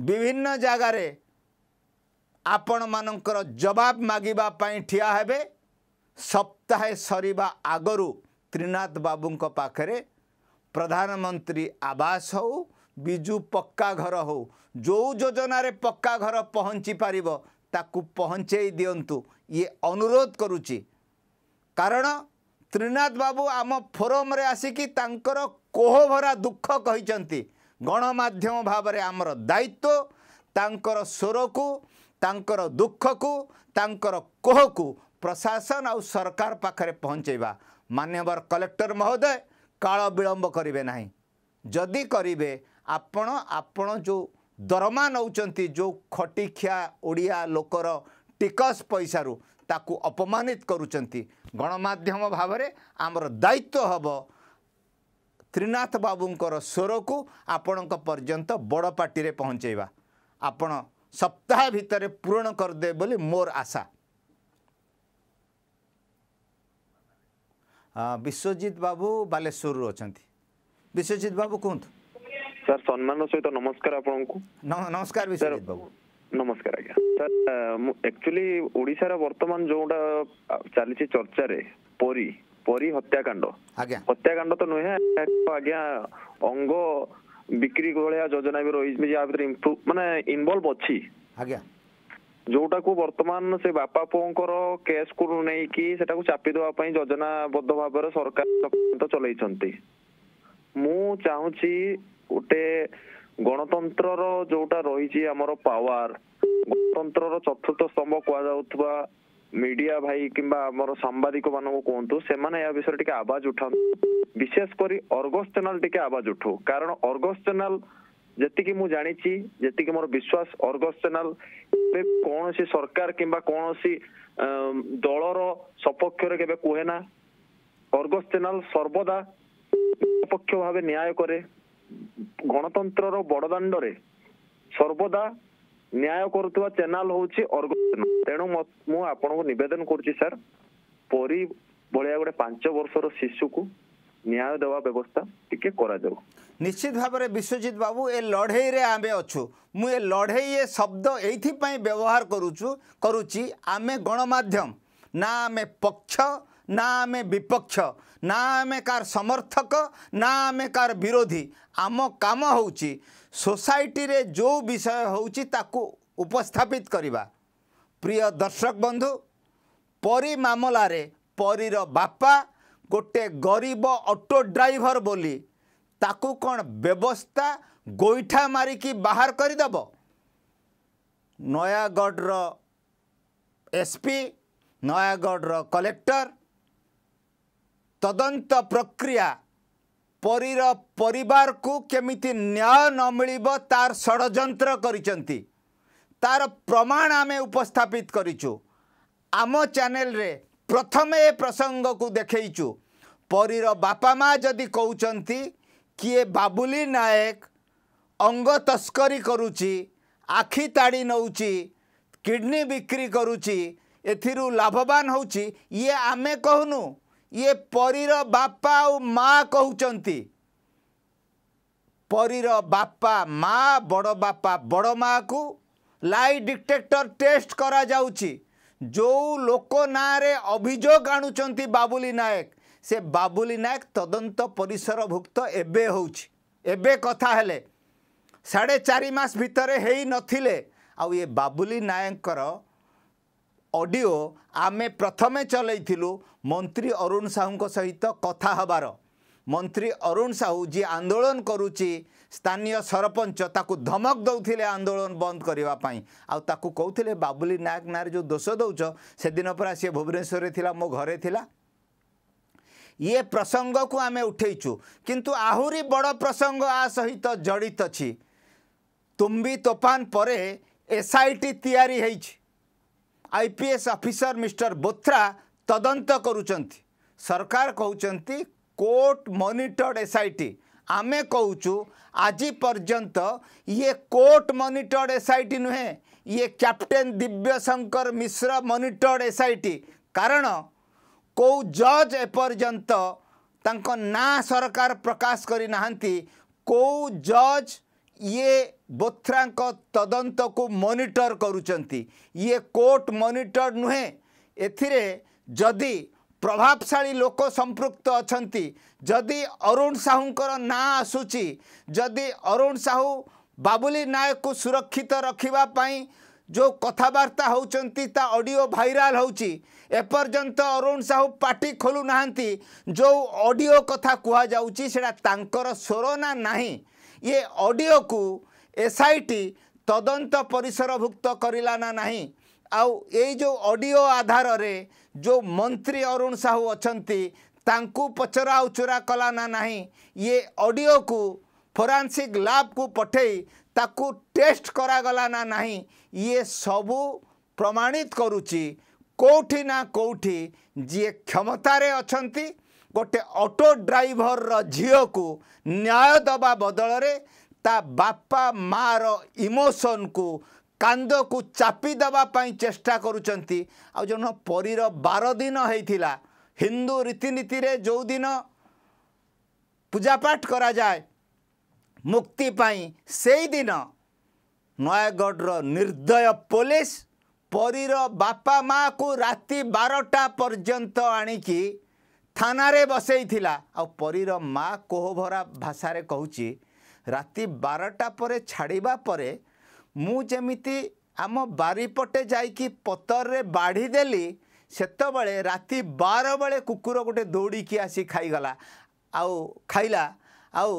ବିଭିନ୍ନ ଜାଗାରେ ଆପଣମାନଙ୍କର ଜବାବ ମାଗିବା ପାଇଁ ଠିଆ ହେବେ ସପ୍ତାହେ ସରିବା ଆଗରୁ ତ୍ରିନାଥ ବାବୁଙ୍କ ପାଖରେ ପ୍ରଧାନମନ୍ତ୍ରୀ ଆବାସ ହଉ ବିଜୁ ପକ୍କା ଘର ହଉ ଯେଉଁ ଯୋଜନାରେ ପକ୍କା ଘର ପହଞ୍ଚି ପାରିବ ତାକୁ ପହଞ୍ଚେଇ ଦିଅନ୍ତୁ ଇଏ ଅନୁରୋଧ କରୁଛି କାରଣ ତ୍ରିନାଥ ବାବୁ ଆମ ଫୋରମରେ ଆସିକି ତାଙ୍କର କୋହଭରା ଦୁଃଖ କହିଛନ୍ତି ଗଣମାଧ୍ୟମ ଭାବରେ ଆମର ଦାୟିତ୍ୱ ତାଙ୍କର ସ୍ୱରକୁ ତାଙ୍କର ଦୁଃଖକୁ ତାଙ୍କର କୋହକୁ ପ୍ରଶାସନ ଆଉ ସରକାର ପାଖରେ ପହଞ୍ଚାଇବା ମାନ୍ୟବର କଲେକ୍ଟର ମହୋଦୟ କାଳ ବିଳମ୍ବ କରିବେ ନାହିଁ ଯଦି କରିବେ ଆପଣ ଆପଣ ଯେଉଁ ଦରମା ନେଉଛନ୍ତି ଯେଉଁ ଖଟିଖିଆ ଓଡ଼ିଆ ଲୋକର ଟିକସ ପଇସାରୁ ତାକୁ ଅପମାନିତ କରୁଛନ୍ତି ଗଣମାଧ୍ୟମ ଭାବରେ ଆମର ଦାୟିତ୍ୱ ହେବ ତ୍ରିନାଥ ବାବୁଙ୍କର ସ୍ୱରକୁ ଆପଣଙ୍କ ପର୍ଯ୍ୟନ୍ତ ବଡ଼ ପାଟିରେ ପହଞ୍ଚାଇବା ଆପଣ सप्ताह भितर पूर्ण करदे बोली मोर आशा ବିଶ୍ୱଜିତ ବାବୁ ବାଲେଶ୍ୱରରୁ ଅଛନ୍ତି ବିଶ୍ୱଜିତ ବାବୁ କୁହନ୍ତୁ ସାର୍ ସମ୍ମାନର ସହିତ ନମସ୍କାର ଆପଣଙ୍କୁ ନମସ୍କାର ବିଶ୍ୱଜିତ ବାବୁ ନମସ୍କାର ଆଜ୍ଞା ସାର୍ ମୁଁ ଆକ୍ଚୁଆଲି ଓଡ଼ିଶାର ବର୍ତ୍ତମାନ ଯୋଉଟା ଚାଲିଛି ଚର୍ଚ୍ଚାରେ ପରୀ ପରୀ ହତ୍ୟାକାଣ୍ଡ ହତ୍ୟାକାଣ୍ଡ ତ ନୁହେଁ ଆଜ୍ଞା ଅଙ୍ଗ ବିକ୍ରି ଭଳିଆ ଯୋଜନା ବି ରହିଛି ଯାହା ଭିତରେ ମାନେ ଇନଭଲ୍ଭ ଅଛି ଆଜ୍ଞା ଯୋଉଟାକୁ ବର୍ତ୍ତମାନ ସେ ବାପା ପୁଅଙ୍କର କୁ ନେଇକି ସେଟାକୁ ଚାପି ଦେବା ପାଇଁ ଯୋଜନାବଦ୍ଧ ଭାବରେ ସରକାର ଚଲେଇଛନ୍ତି ମୁଁ ଚାହୁଁଛି ଗୋଟେ ଗଣତନ୍ତ୍ରର ଯୋଉଟା ରହିଛି ଆମର ପାୱାର ଗଣତନ୍ତ୍ରର ଚତୁର୍ଥ ସ୍ତମ୍ଭ କୁହାଯାଉଥିବା ମିଡିଆ ଭାଇ କିମ୍ବା ଆମର ସାମ୍ବାଦିକ ମାନଙ୍କୁ କୁହନ୍ତୁ ସେମାନେ ଏହା ବିଷୟରେ ଟିକେ ଆବାଜ ଉଠାନ୍ତୁ ବିଶେଷ କରି ଅର୍ଗସ୍ ଚ୍ୟାନେଲ ଟିକେ ଆବାଜ ଉଠଉ କାରଣ ଅର୍ଗସ୍ ଚ୍ୟାନେଲ ଯେତିକି ମୁଁ ଜାଣିଛି ଯେତିକି ମୋର ବିଶ୍ୱାସ ଅର୍ଗସ୍ ଚ୍ୟାନେଲ କୌଣସି ସରକାର କିମ୍ବା କୌଣସି ଦଳର ସପକ୍ଷରେ କେବେ କୁହେ ନା ଅର୍ଗସ୍ ଚ୍ୟାନେଲ ସର୍ବଦା ନିରପେକ୍ଷ ଭାବେ ନ୍ୟାୟ କରେ ଗଣତନ୍ତ୍ରର ବଡ଼ଦାଣ୍ଡରେ ସର୍ବଦା ନ୍ୟାୟ କରୁଥିବା ଚ୍ୟାନେଲ ହଉଛି ତେଣୁ ମୁଁ ଆପଣଙ୍କୁ ନିବେଦନ କରୁଛି ସାର୍ ପରି ଭଳିଆ ଗୋଟେ ପାଞ୍ଚ ବର୍ଷର ଶିଶୁକୁ ନ୍ୟାୟ ଦେବା ବ୍ୟବସ୍ଥା ଟିକେ କରାଯାଉ ନିଶ୍ଚିତ ଭାବରେ ବିଶ୍ୱଜିତ ବାବୁ ଏ ଲଢ଼େଇରେ ଆମେ ଅଛୁ ମୁଁ ଏ ଲଢ଼େଇ ଏ ଶବ୍ଦ ଏଇଥିପାଇଁ ବ୍ୟବହାର କରୁଛୁ କରୁଛି ଆମେ ଗଣମାଧ୍ୟମ ନା ଆମେ ପକ୍ଷ ନା ଆମେ ବିପକ୍ଷ ନା ଆମେ କାହାର ସମର୍ଥକ ନା ଆମେ କାହାର ବିରୋଧୀ ଆମ କାମ ହେଉଛି ସୋସାଇଟିରେ ଯେଉଁ ବିଷୟ ହେଉଛି ତାକୁ ଉପସ୍ଥାପିତ କରିବା ପ୍ରିୟ ଦର୍ଶକ ବନ୍ଧୁ ପରି ମାମଲାରେ ପରୀର ବାପା ଗୋଟିଏ ଗରିବ ଅଟୋ ଡ୍ରାଇଭର ବୋଲି ତାକୁ କ'ଣ ବ୍ୟବସ୍ଥା ଗୋଇଠା ମାରିକି ବାହାର କରିଦେବ ନୟାଗଡ଼ର ଏସ୍ପି ନୟାଗଡ଼ର କଲେକ୍ଟର ତଦନ୍ତ ପ୍ରକ୍ରିୟା ପରୀର ପରିବାରକୁ କେମିତି ନ୍ୟାୟ ନ ମିଳିବ ତାର ଷଡ଼ଯନ୍ତ୍ର କରିଛନ୍ତି ତାର ପ୍ରମାଣ ଆମେ ଉପସ୍ଥାପିତ କରିଛୁ ଆମ ଚ୍ୟାନେଲରେ ପ୍ରଥମେ ଏ ପ୍ରସଙ୍ଗକୁ ଦେଖେଇଛୁ ପରୀର ବାପା ମା' ଯଦି କହୁଛନ୍ତି କିଏ ବାବୁଲି ନାୟକ ଅଙ୍ଗ ତସ୍କରୀ କରୁଛି ଆଖି ତାଡ଼ି ନେଉଛି କିଡ଼ନୀ ବିକ୍ରି କରୁଛି ଏଥିରୁ ଲାଭବାନ ହେଉଛି ଇଏ ଆମେ କହୁନୁ ଇଏ ପରୀର ବାପା ଆଉ ମା' କହୁଛନ୍ତି ପରୀର ବାପା ମା ବଡ଼ ବାପା ବଡ଼ ମାଆକୁ ଲାଇ ଡିଟେକ୍ଟର ଟେଷ୍ଟ କରାଯାଉଛି ଯେଉଁ ଲୋକ ନାଁରେ ଅଭିଯୋଗ ଆଣୁଛନ୍ତି ବାବୁଲି ନାୟକ ସେ ବାବୁଲି ନାୟକ ତଦନ୍ତ ପରିସରଭୁକ୍ତ ଏବେ ହେଉଛି ଏବେ କଥା ହେଲେ ସାଢ଼େ ଚାରି ମାସ ଭିତରେ ହେଇନଥିଲେ ଆଉ ଏ ବାବୁଲି ନାୟକଙ୍କର ଅଡ଼ିଓ ଆମେ ପ୍ରଥମେ ଚଲେଇଥିଲୁ ମନ୍ତ୍ରୀ ଅରୁଣ ସାହୁଙ୍କ ସହିତ କଥା ହେବାର ମନ୍ତ୍ରୀ ଅରୁଣ ସାହୁ ଯିଏ ଆନ୍ଦୋଳନ କରୁଛି ସ୍ଥାନୀୟ ସରପଞ୍ଚ ତାକୁ ଧମକ ଦେଉଥିଲେ ଆନ୍ଦୋଳନ ବନ୍ଦ କରିବା ପାଇଁ ଆଉ ତାକୁ କହୁଥିଲେ ବାବୁଲି ନାୟକ ନାଁରେ ଯେଉଁ ଦୋଷ ଦେଉଛ ସେଦିନ ପରା ସିଏ ଭୁବନେଶ୍ୱରରେ ଥିଲା ମୋ ଘରେ ଥିଲା ଇଏ ପ୍ରସଙ୍ଗକୁ ଆମେ ଉଠେଇଛୁ କିନ୍ତୁ ଆହୁରି ବଡ଼ ପ୍ରସଙ୍ଗ ଆ ସହିତ ଜଡ଼ିତ ଅଛି ତୁମ୍ବି ତୋପାନ ପରେ ଏସ୍ଆଇଟି ତିଆରି ହେଇଛି I P S officer mister Bothra ତଦନ୍ତ କରୁଛନ୍ତି ସରକାର କହୁଛନ୍ତି କୋର୍ଟ ମନିଟର୍ଡ଼ ଏସ୍ଆଇଟି ଆମେ କହୁଛୁ ଆଜି ପର୍ଯ୍ୟନ୍ତ ଇଏ କୋର୍ଟ ମନିଟର୍ଡ଼ ଏସ୍ଆଇଟି ନୁହେଁ ଇଏ captain Dibyashankar Mishra monitored SIT କାରଣ କେଉଁ ଜଜ୍ ଏପର୍ଯ୍ୟନ୍ତ ତାଙ୍କ ନାଁ ସରକାର ପ୍ରକାଶ କରିନାହାନ୍ତି କେଉଁ ଜଜ୍ ଇଏ ବୋଥ୍ରାଙ୍କ ତଦନ୍ତକୁ ମନିଟର କରୁଛନ୍ତି ଇଏ କୋର୍ଟ ମନିଟର ନୁହେଁ ଏଥିରେ ଯଦି ପ୍ରଭାବଶାଳୀ ଲୋକ ସମ୍ପୃକ୍ତ ଅଛନ୍ତି ଯଦି ଅରୁଣ ସାହୁଙ୍କର ନାଁ ଆସୁଛି ଯଦି ଅରୁଣ ସାହୁ ବାବୁଲି ନାୟକକୁ ସୁରକ୍ଷିତ ରଖିବା ପାଇଁ ଯେଉଁ କଥାବାର୍ତ୍ତା ହେଉଛନ୍ତି ତା ଅଡ଼ିଓ ଭାଇରାଲ୍ ହେଉଛି ଏପର୍ଯ୍ୟନ୍ତ ଅରୁଣ ସାହୁ ପାଟି ଖୋଲୁନାହାନ୍ତି ଯେଉଁ ଅଡ଼ିଓ କଥା କୁହାଯାଉଛି ସେଇଟା ତାଙ୍କର ସ୍ୱର ନା ନାହିଁ ଇଏ ଅଡ଼ିଓକୁ ଏସ୍ ଆଇ ଟି ତଦନ୍ତ ପରିସରଭୁକ୍ତ କରିଲା ନା ନାହିଁ ଆଉ ଏଇ ଯେଉଁ ଅଡ଼ିଓ ଆଧାରରେ ଯେଉଁ ମନ୍ତ୍ରୀ ଅରୁଣ ସାହୁ ଅଛନ୍ତି ତାଙ୍କୁ ପଚରା ଉଚରା କଲା ନା ନାହିଁ ଇଏ ଅଡ଼ିଓକୁ ଫୋରାନ୍ସିକ୍ ଲ୍ୟାବ୍କୁ ପଠାଇ ତାକୁ ଟେଷ୍ଟ କରାଗଲା ନା ନାହିଁ ଇଏ ସବୁ ପ୍ରମାଣିତ କରୁଛି କେଉଁଠି ନା କେଉଁଠି ଯିଏ କ୍ଷମତାରେ ଅଛନ୍ତି ଗୋଟେ ଅଟୋ ଡ୍ରାଇଭରର ଝିଅକୁ ନ୍ୟାୟ ଦେବା ବଦଳରେ ତା ବାପା ମାଆର ଇମୋସନ୍କୁ କାନ୍ଦକୁ ଚାପି ଦେବା ପାଇଁ ଚେଷ୍ଟା କରୁଛନ୍ତି ଆଉ ଜଣ ପରୀର ବାର ଦିନ ହେଇଥିଲା ହିନ୍ଦୁ ରୀତିନୀତିରେ ଯେଉଁଦିନ ପୂଜାପାଠ କରାଯାଏ ମୁକ୍ତି ପାଇଁ ସେଇଦିନ ନୟାଗଡ଼ର ନିର୍ଦ୍ଦୟ ପୋଲିସ ପରୀର ବାପା ମାଆକୁ ରାତି ବାରଟା ପର୍ଯ୍ୟନ୍ତ ଆଣିକି ଥାନାରେ ବସେଇଥିଲା ଆଉ ପରୀର ମାଆ କୋହଭରା ଭାଷାରେ କହୁଛି ରାତି ବାରଟା ପରେ ଛାଡ଼ିବା ପରେ ମୁଁ ଯେମିତି ଆମ ବାରିପଟେ ଯାଇକି ପତରରେ ବାଢ଼ିଦେଲି ସେତେବେଳେ ରାତି ବାର ବେଳେ କୁକୁର ଗୋଟେ ଦୌଡ଼ିକି ଆସି ଖାଇଗଲା ଆଉ ଖାଇଲା ଆଉ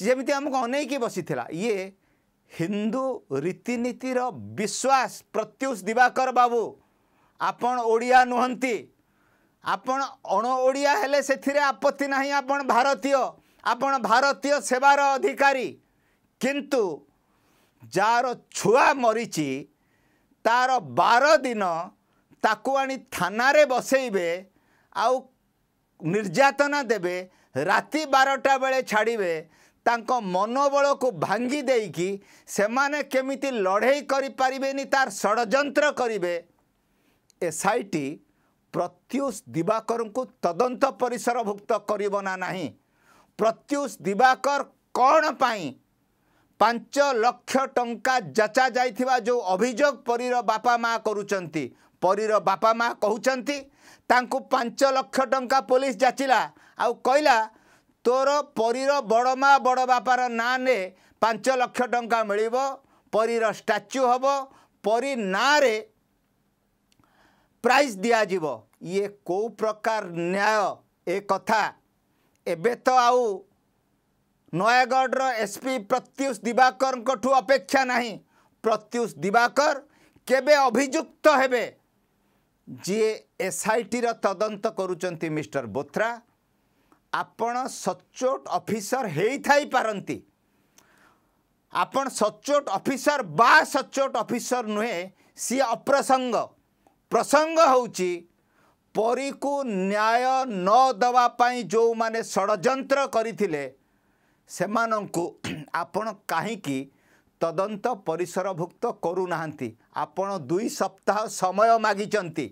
ଯେମିତି ଆମକୁ ଅନେଇକି ବସିଥିଲା ଇଏ ହିନ୍ଦୁ ରୀତିନୀତିର ବିଶ୍ୱାସ ପ୍ରତ୍ୟୁଷ ଦିବାକର ବାବୁ ଆପଣ ଓଡ଼ିଆ ନୁହନ୍ତି ଆପଣ ଅଣ ଓଡ଼ିଆ ହେଲେ ସେଥିରେ ଆପତ୍ତି ନାହିଁ ଆପଣ ଭାରତୀୟ ଆପଣ ଭାରତୀୟ ସେବାର ଅଧିକାରୀ କିନ୍ତୁ ଯାହାର ଛୁଆ ମରିଛି ତାର ବାର ଦିନ ତାକୁ ଆଣି ଥାନାରେ ବସେଇବେ ଆଉ ନିର୍ଯାତନା ଦେବେ ରାତି ବାରଟା ବେଳେ ଛାଡ଼ିବେ ତାଙ୍କ ମନୋବଳକୁ ଭାଙ୍ଗି ଦେଇକି ସେମାନେ କେମିତି ଲଢ଼େଇ କରିପାରିବେନି ତାର ଷଡ଼ଯନ୍ତ୍ର କରିବେ ଏସ୍ ଆଇ ଟି ପ୍ରତ୍ୟୁଷ ଦିବାକରଙ୍କୁ ତଦନ୍ତ ପରିସରଭୁକ୍ତ କରିବ ନା ନାହିଁ ପ୍ରତ୍ୟୁଷ ଦିବାକର କ'ଣ ପାଇଁ ପାଞ୍ଚ ଲକ୍ଷ ଟଙ୍କା ଯାଚା ଯାଇଥିବା ଯେଉଁ ଅଭିଯୋଗ ପରୀର ବାପା ମା' କରୁଛନ୍ତି ପରୀର ବାପା ମା' କହୁଛନ୍ତି ତାଙ୍କୁ ପାଞ୍ଚ ଲକ୍ଷ ଟଙ୍କା ପୋଲିସ ଯାଚିଲା ଆଉ କହିଲା ତୋର ପରୀର ବଡ଼ ମା' ବଡ଼ ବାପାର ନାଁରେ ପାଞ୍ଚ ଲକ୍ଷ ଟଙ୍କା ମିଳିବ ପରୀର ଷ୍ଟାଚ୍ୟୁ ହେବ ପରୀ ନାଁରେ ପ୍ରାଇଜ୍ ଦିଆଯିବ ଇଏ କେଉଁ ପ୍ରକାର ନ୍ୟାୟ ଏ କଥା ଏବେ ତ ଆଉ ନୟାଗଡ଼ର ଏସ୍ପି ପ୍ରତ୍ୟୁଷ ଦିବାକରଙ୍କଠୁ ଅପେକ୍ଷା ନାହିଁ ପ୍ରତ୍ୟୁଷ ଦିବାକର କେବେ ଅଭିଯୁକ୍ତ ହେବେ ଯିଏ ଏସ୍ଆଇଟିର ତଦନ୍ତ କରୁଛନ୍ତି ମିଷ୍ଟର ବୋଥ୍ରା ଆପଣ ସଚ୍ଚୋଟ ଅଫିସର ହେଇଥାଇପାରନ୍ତି ଆପଣ ସଚ୍ଚୋଟ ଅଫିସର ବା ସଚ୍ଚୋଟ ଅଫିସର ନୁହେଁ ସିଏ ଅପ୍ରସଙ୍ଗ ପ୍ରସଙ୍ଗ ହେଉଛି ପରୀକୁ ନ୍ୟାୟ ନ ଦେବା ପାଇଁ ଯେଉଁମାନେ ଷଡ଼ଯନ୍ତ୍ର କରିଥିଲେ ସେମାନଙ୍କୁ ଆପଣ କାହିଁକି ତଦନ୍ତ ପରିସରଭୁକ୍ତ କରୁନାହାନ୍ତି ଆପଣ ଦୁଇ ସପ୍ତାହ ସମୟ ମାଗିଛନ୍ତି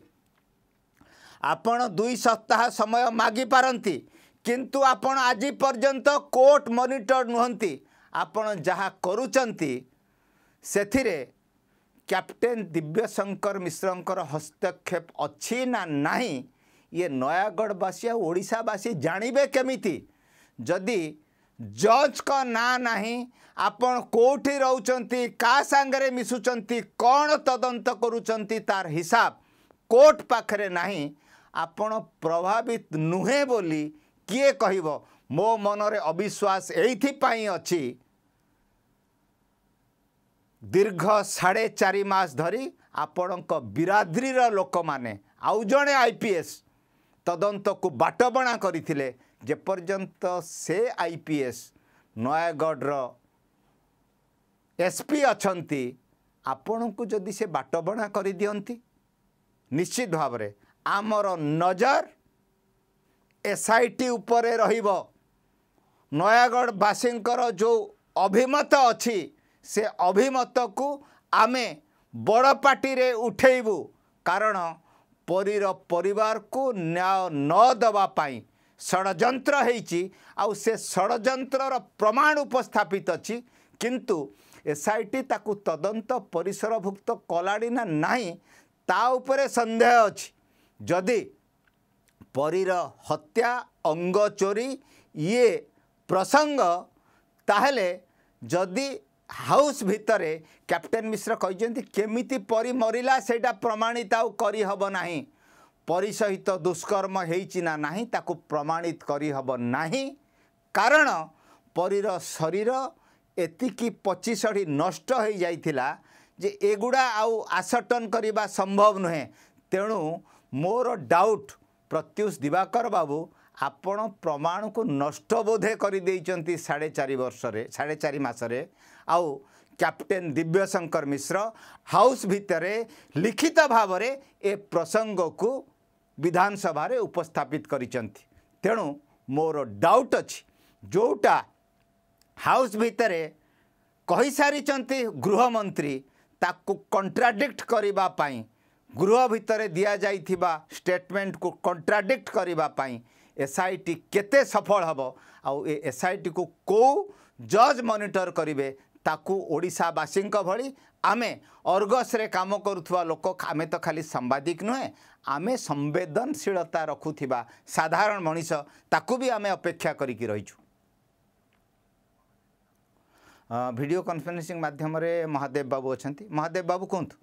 ଆପଣ ଦୁଇ ସପ୍ତାହ ସମୟ ମାଗିପାରନ୍ତି କିନ୍ତୁ ଆପଣ ଆଜି ପର୍ଯ୍ୟନ୍ତ କୋର୍ଟ ମନିଟର୍ ନୁହଁନ୍ତି ଆପଣ ଯାହା କରୁଛନ୍ତି ସେଥିରେ କ୍ୟାପ୍ଟେନ୍ ଦିବ୍ୟଶଙ୍କର ମିଶ୍ରଙ୍କର ହସ୍ତକ୍ଷେପ ଅଛି ନା ନାହିଁ ଇଏ ନୟାଗଡ଼ବାସୀ ଆଉ ଓଡ଼ିଶାବାସୀ ଜାଣିବେ କେମିତି ଯଦି ଜଜ୍ଙ୍କ ନାଁ ନାହିଁ ଆପଣ କେଉଁଠି ରହୁଛନ୍ତି କାହା ସାଙ୍ଗରେ ମିଶୁଛନ୍ତି କ'ଣ ତଦନ୍ତ କରୁଛନ୍ତି ତାର ହିସାବ କୋର୍ଟ ପାଖରେ ନାହିଁ ଆପଣ ପ୍ରଭାବିତ ନୁହେଁ ବୋଲି କିଏ କହିବ ମୋ ମନରେ ଅବିଶ୍ୱାସ ଏଇଥିପାଇଁ ଅଛି ଦୀର୍ଘ ସାଢ଼େ ଚାରି ମାସ ଧରି ଆପଣଙ୍କ ବିରାଦ୍ରୀର ଲୋକମାନେ ଆଉ ଜଣେ ଆଇ ପି ଏସ୍ ତଦନ୍ତକୁ ବାଟବଣା କରିଥିଲେ ଯେପର୍ଯ୍ୟନ୍ତ ସେ ଆଇ ପି ଏସ୍ ନୟାଗଡ଼ର ଏସ୍ପି ଅଛନ୍ତି ଆପଣଙ୍କୁ ଯଦି ସେ ବାଟବଣା କରିଦିଅନ୍ତି ନିଶ୍ଚିତ ଭାବରେ ଆମର ନଜର ଏସ୍ଆଇଟି ଉପରେ ରହିବ ନୟାଗଡ଼ବାସୀଙ୍କର ଯେଉଁ ଅଭିମତ ଅଛି ସେ ଅଭିମତକୁ ଆମେ ବଡ଼ ପାର୍ଟିରେ ଉଠେଇବୁ କାରଣ ପରୀର ପରିବାରକୁ ନ୍ୟାୟ ନ ଦେବା ପାଇଁ ଷଡ଼ଯନ୍ତ୍ର ହେଇଛି ଆଉ ସେ ଷଡ଼ଯନ୍ତ୍ରର ପ୍ରମାଣ ଉପସ୍ଥାପିତ ଅଛି କିନ୍ତୁ ଏସ୍ ଆଇ ଟି ତାକୁ ତଦନ୍ତ ପରିସରଭୁକ୍ତ କଲାଣି ନା ନାହିଁ ତା ଉପରେ ସନ୍ଦେହ ଅଛି ଯଦି ପରୀର ହତ୍ୟା ଅଙ୍ଗ ଚୋରି ଇଏ ପ୍ରସଙ୍ଗ ତାହେଲେ ଯଦି ହାଉସ୍ ଭିତରେ କ୍ୟାପ୍ଟେନ୍ ମିଶ୍ର କହିଛନ୍ତି କେମିତି ପରି ମରିଲା ସେଇଟା ପ୍ରମାଣିତ ଆଉ କରିହେବ ନାହିଁ ପରୀ ସହିତ ଦୁଷ୍କର୍ମ ହେଇଛି ନା ନାହିଁ ତାକୁ ପ୍ରମାଣିତ କରିହେବ ନାହିଁ କାରଣ ପରୀର ଶରୀର ଏତିକି ପଚିଶଢ଼ି ନଷ୍ଟ ହୋଇଯାଇଥିଲା ଯେ ଏଗୁଡ଼ା ଆଉ ଆସଟନ କରିବା ସମ୍ଭବ ନୁହେଁ ତେଣୁ ମୋର ଡାଉଟ୍ ପ୍ରତ୍ୟୁଷ ଦିବାକର ବାବୁ ଆପଣ ପ୍ରମାଣକୁ ନଷ୍ଟ ବୋଧେ କରିଦେଇଛନ୍ତି ସାଢ଼େ ଚାରି ବର୍ଷରେ ସାଢ଼େ ଚାରି ମାସରେ ଆଉ କ୍ୟାପଟେନ୍ ଦିବ୍ୟଶଙ୍କର ମିଶ୍ର ହାଉସ୍ ଭିତରେ ଲିଖିତ ଭାବରେ ଏ ପ୍ରସଙ୍ଗକୁ ବିଧାନସଭାରେ ଉପସ୍ଥାପିତ କରିଛନ୍ତି ତେଣୁ ମୋର ଡାଉଟ୍ ଅଛି ଯେଉଁଟା ହାଉସ୍ ଭିତରେ କହିସାରିଛନ୍ତି ଗୃହମନ୍ତ୍ରୀ ତାକୁ କଣ୍ଟ୍ରାଡିକ୍ଟ କରିବା ପାଇଁ ଗୃହ ଭିତରେ ଦିଆଯାଇଥିବା ଷ୍ଟେଟମେଣ୍ଟକୁ କଣ୍ଟ୍ରାଡିକ୍ଟ କରିବା ପାଇଁ ଏସ୍ ଆଇ ଟି କେତେ ସଫଳ ହେବ ଆଉ ଏ ଏସ୍ ଆଇ ଟିକୁ କେଉଁ ଜଜ୍ ମନିଟର କରିବେ ତାକୁ ଓଡ଼ିଶାବାସୀଙ୍କ ଭଳି ଆମେ ଅର୍ଗସରେ କାମ କରୁଥିବା ଲୋକ ଆମେ ତ ଖାଲି ସାମ୍ବାଦିକ ନୁହେଁ ଆମେ ସମ୍ବେଦନଶୀଳତା ରଖୁଥିବା ସାଧାରଣ ମଣିଷ ତାକୁ ବି ଆମେ ଅପେକ୍ଷା କରିକି ରହିଛୁ ଭିଡ଼ିଓ କନଫରେନ୍ସିଂ ମାଧ୍ୟମରେ ମହାଦେବ ବାବୁ ଅଛନ୍ତି ମହାଦେବ ବାବୁ କୁହନ୍ତୁ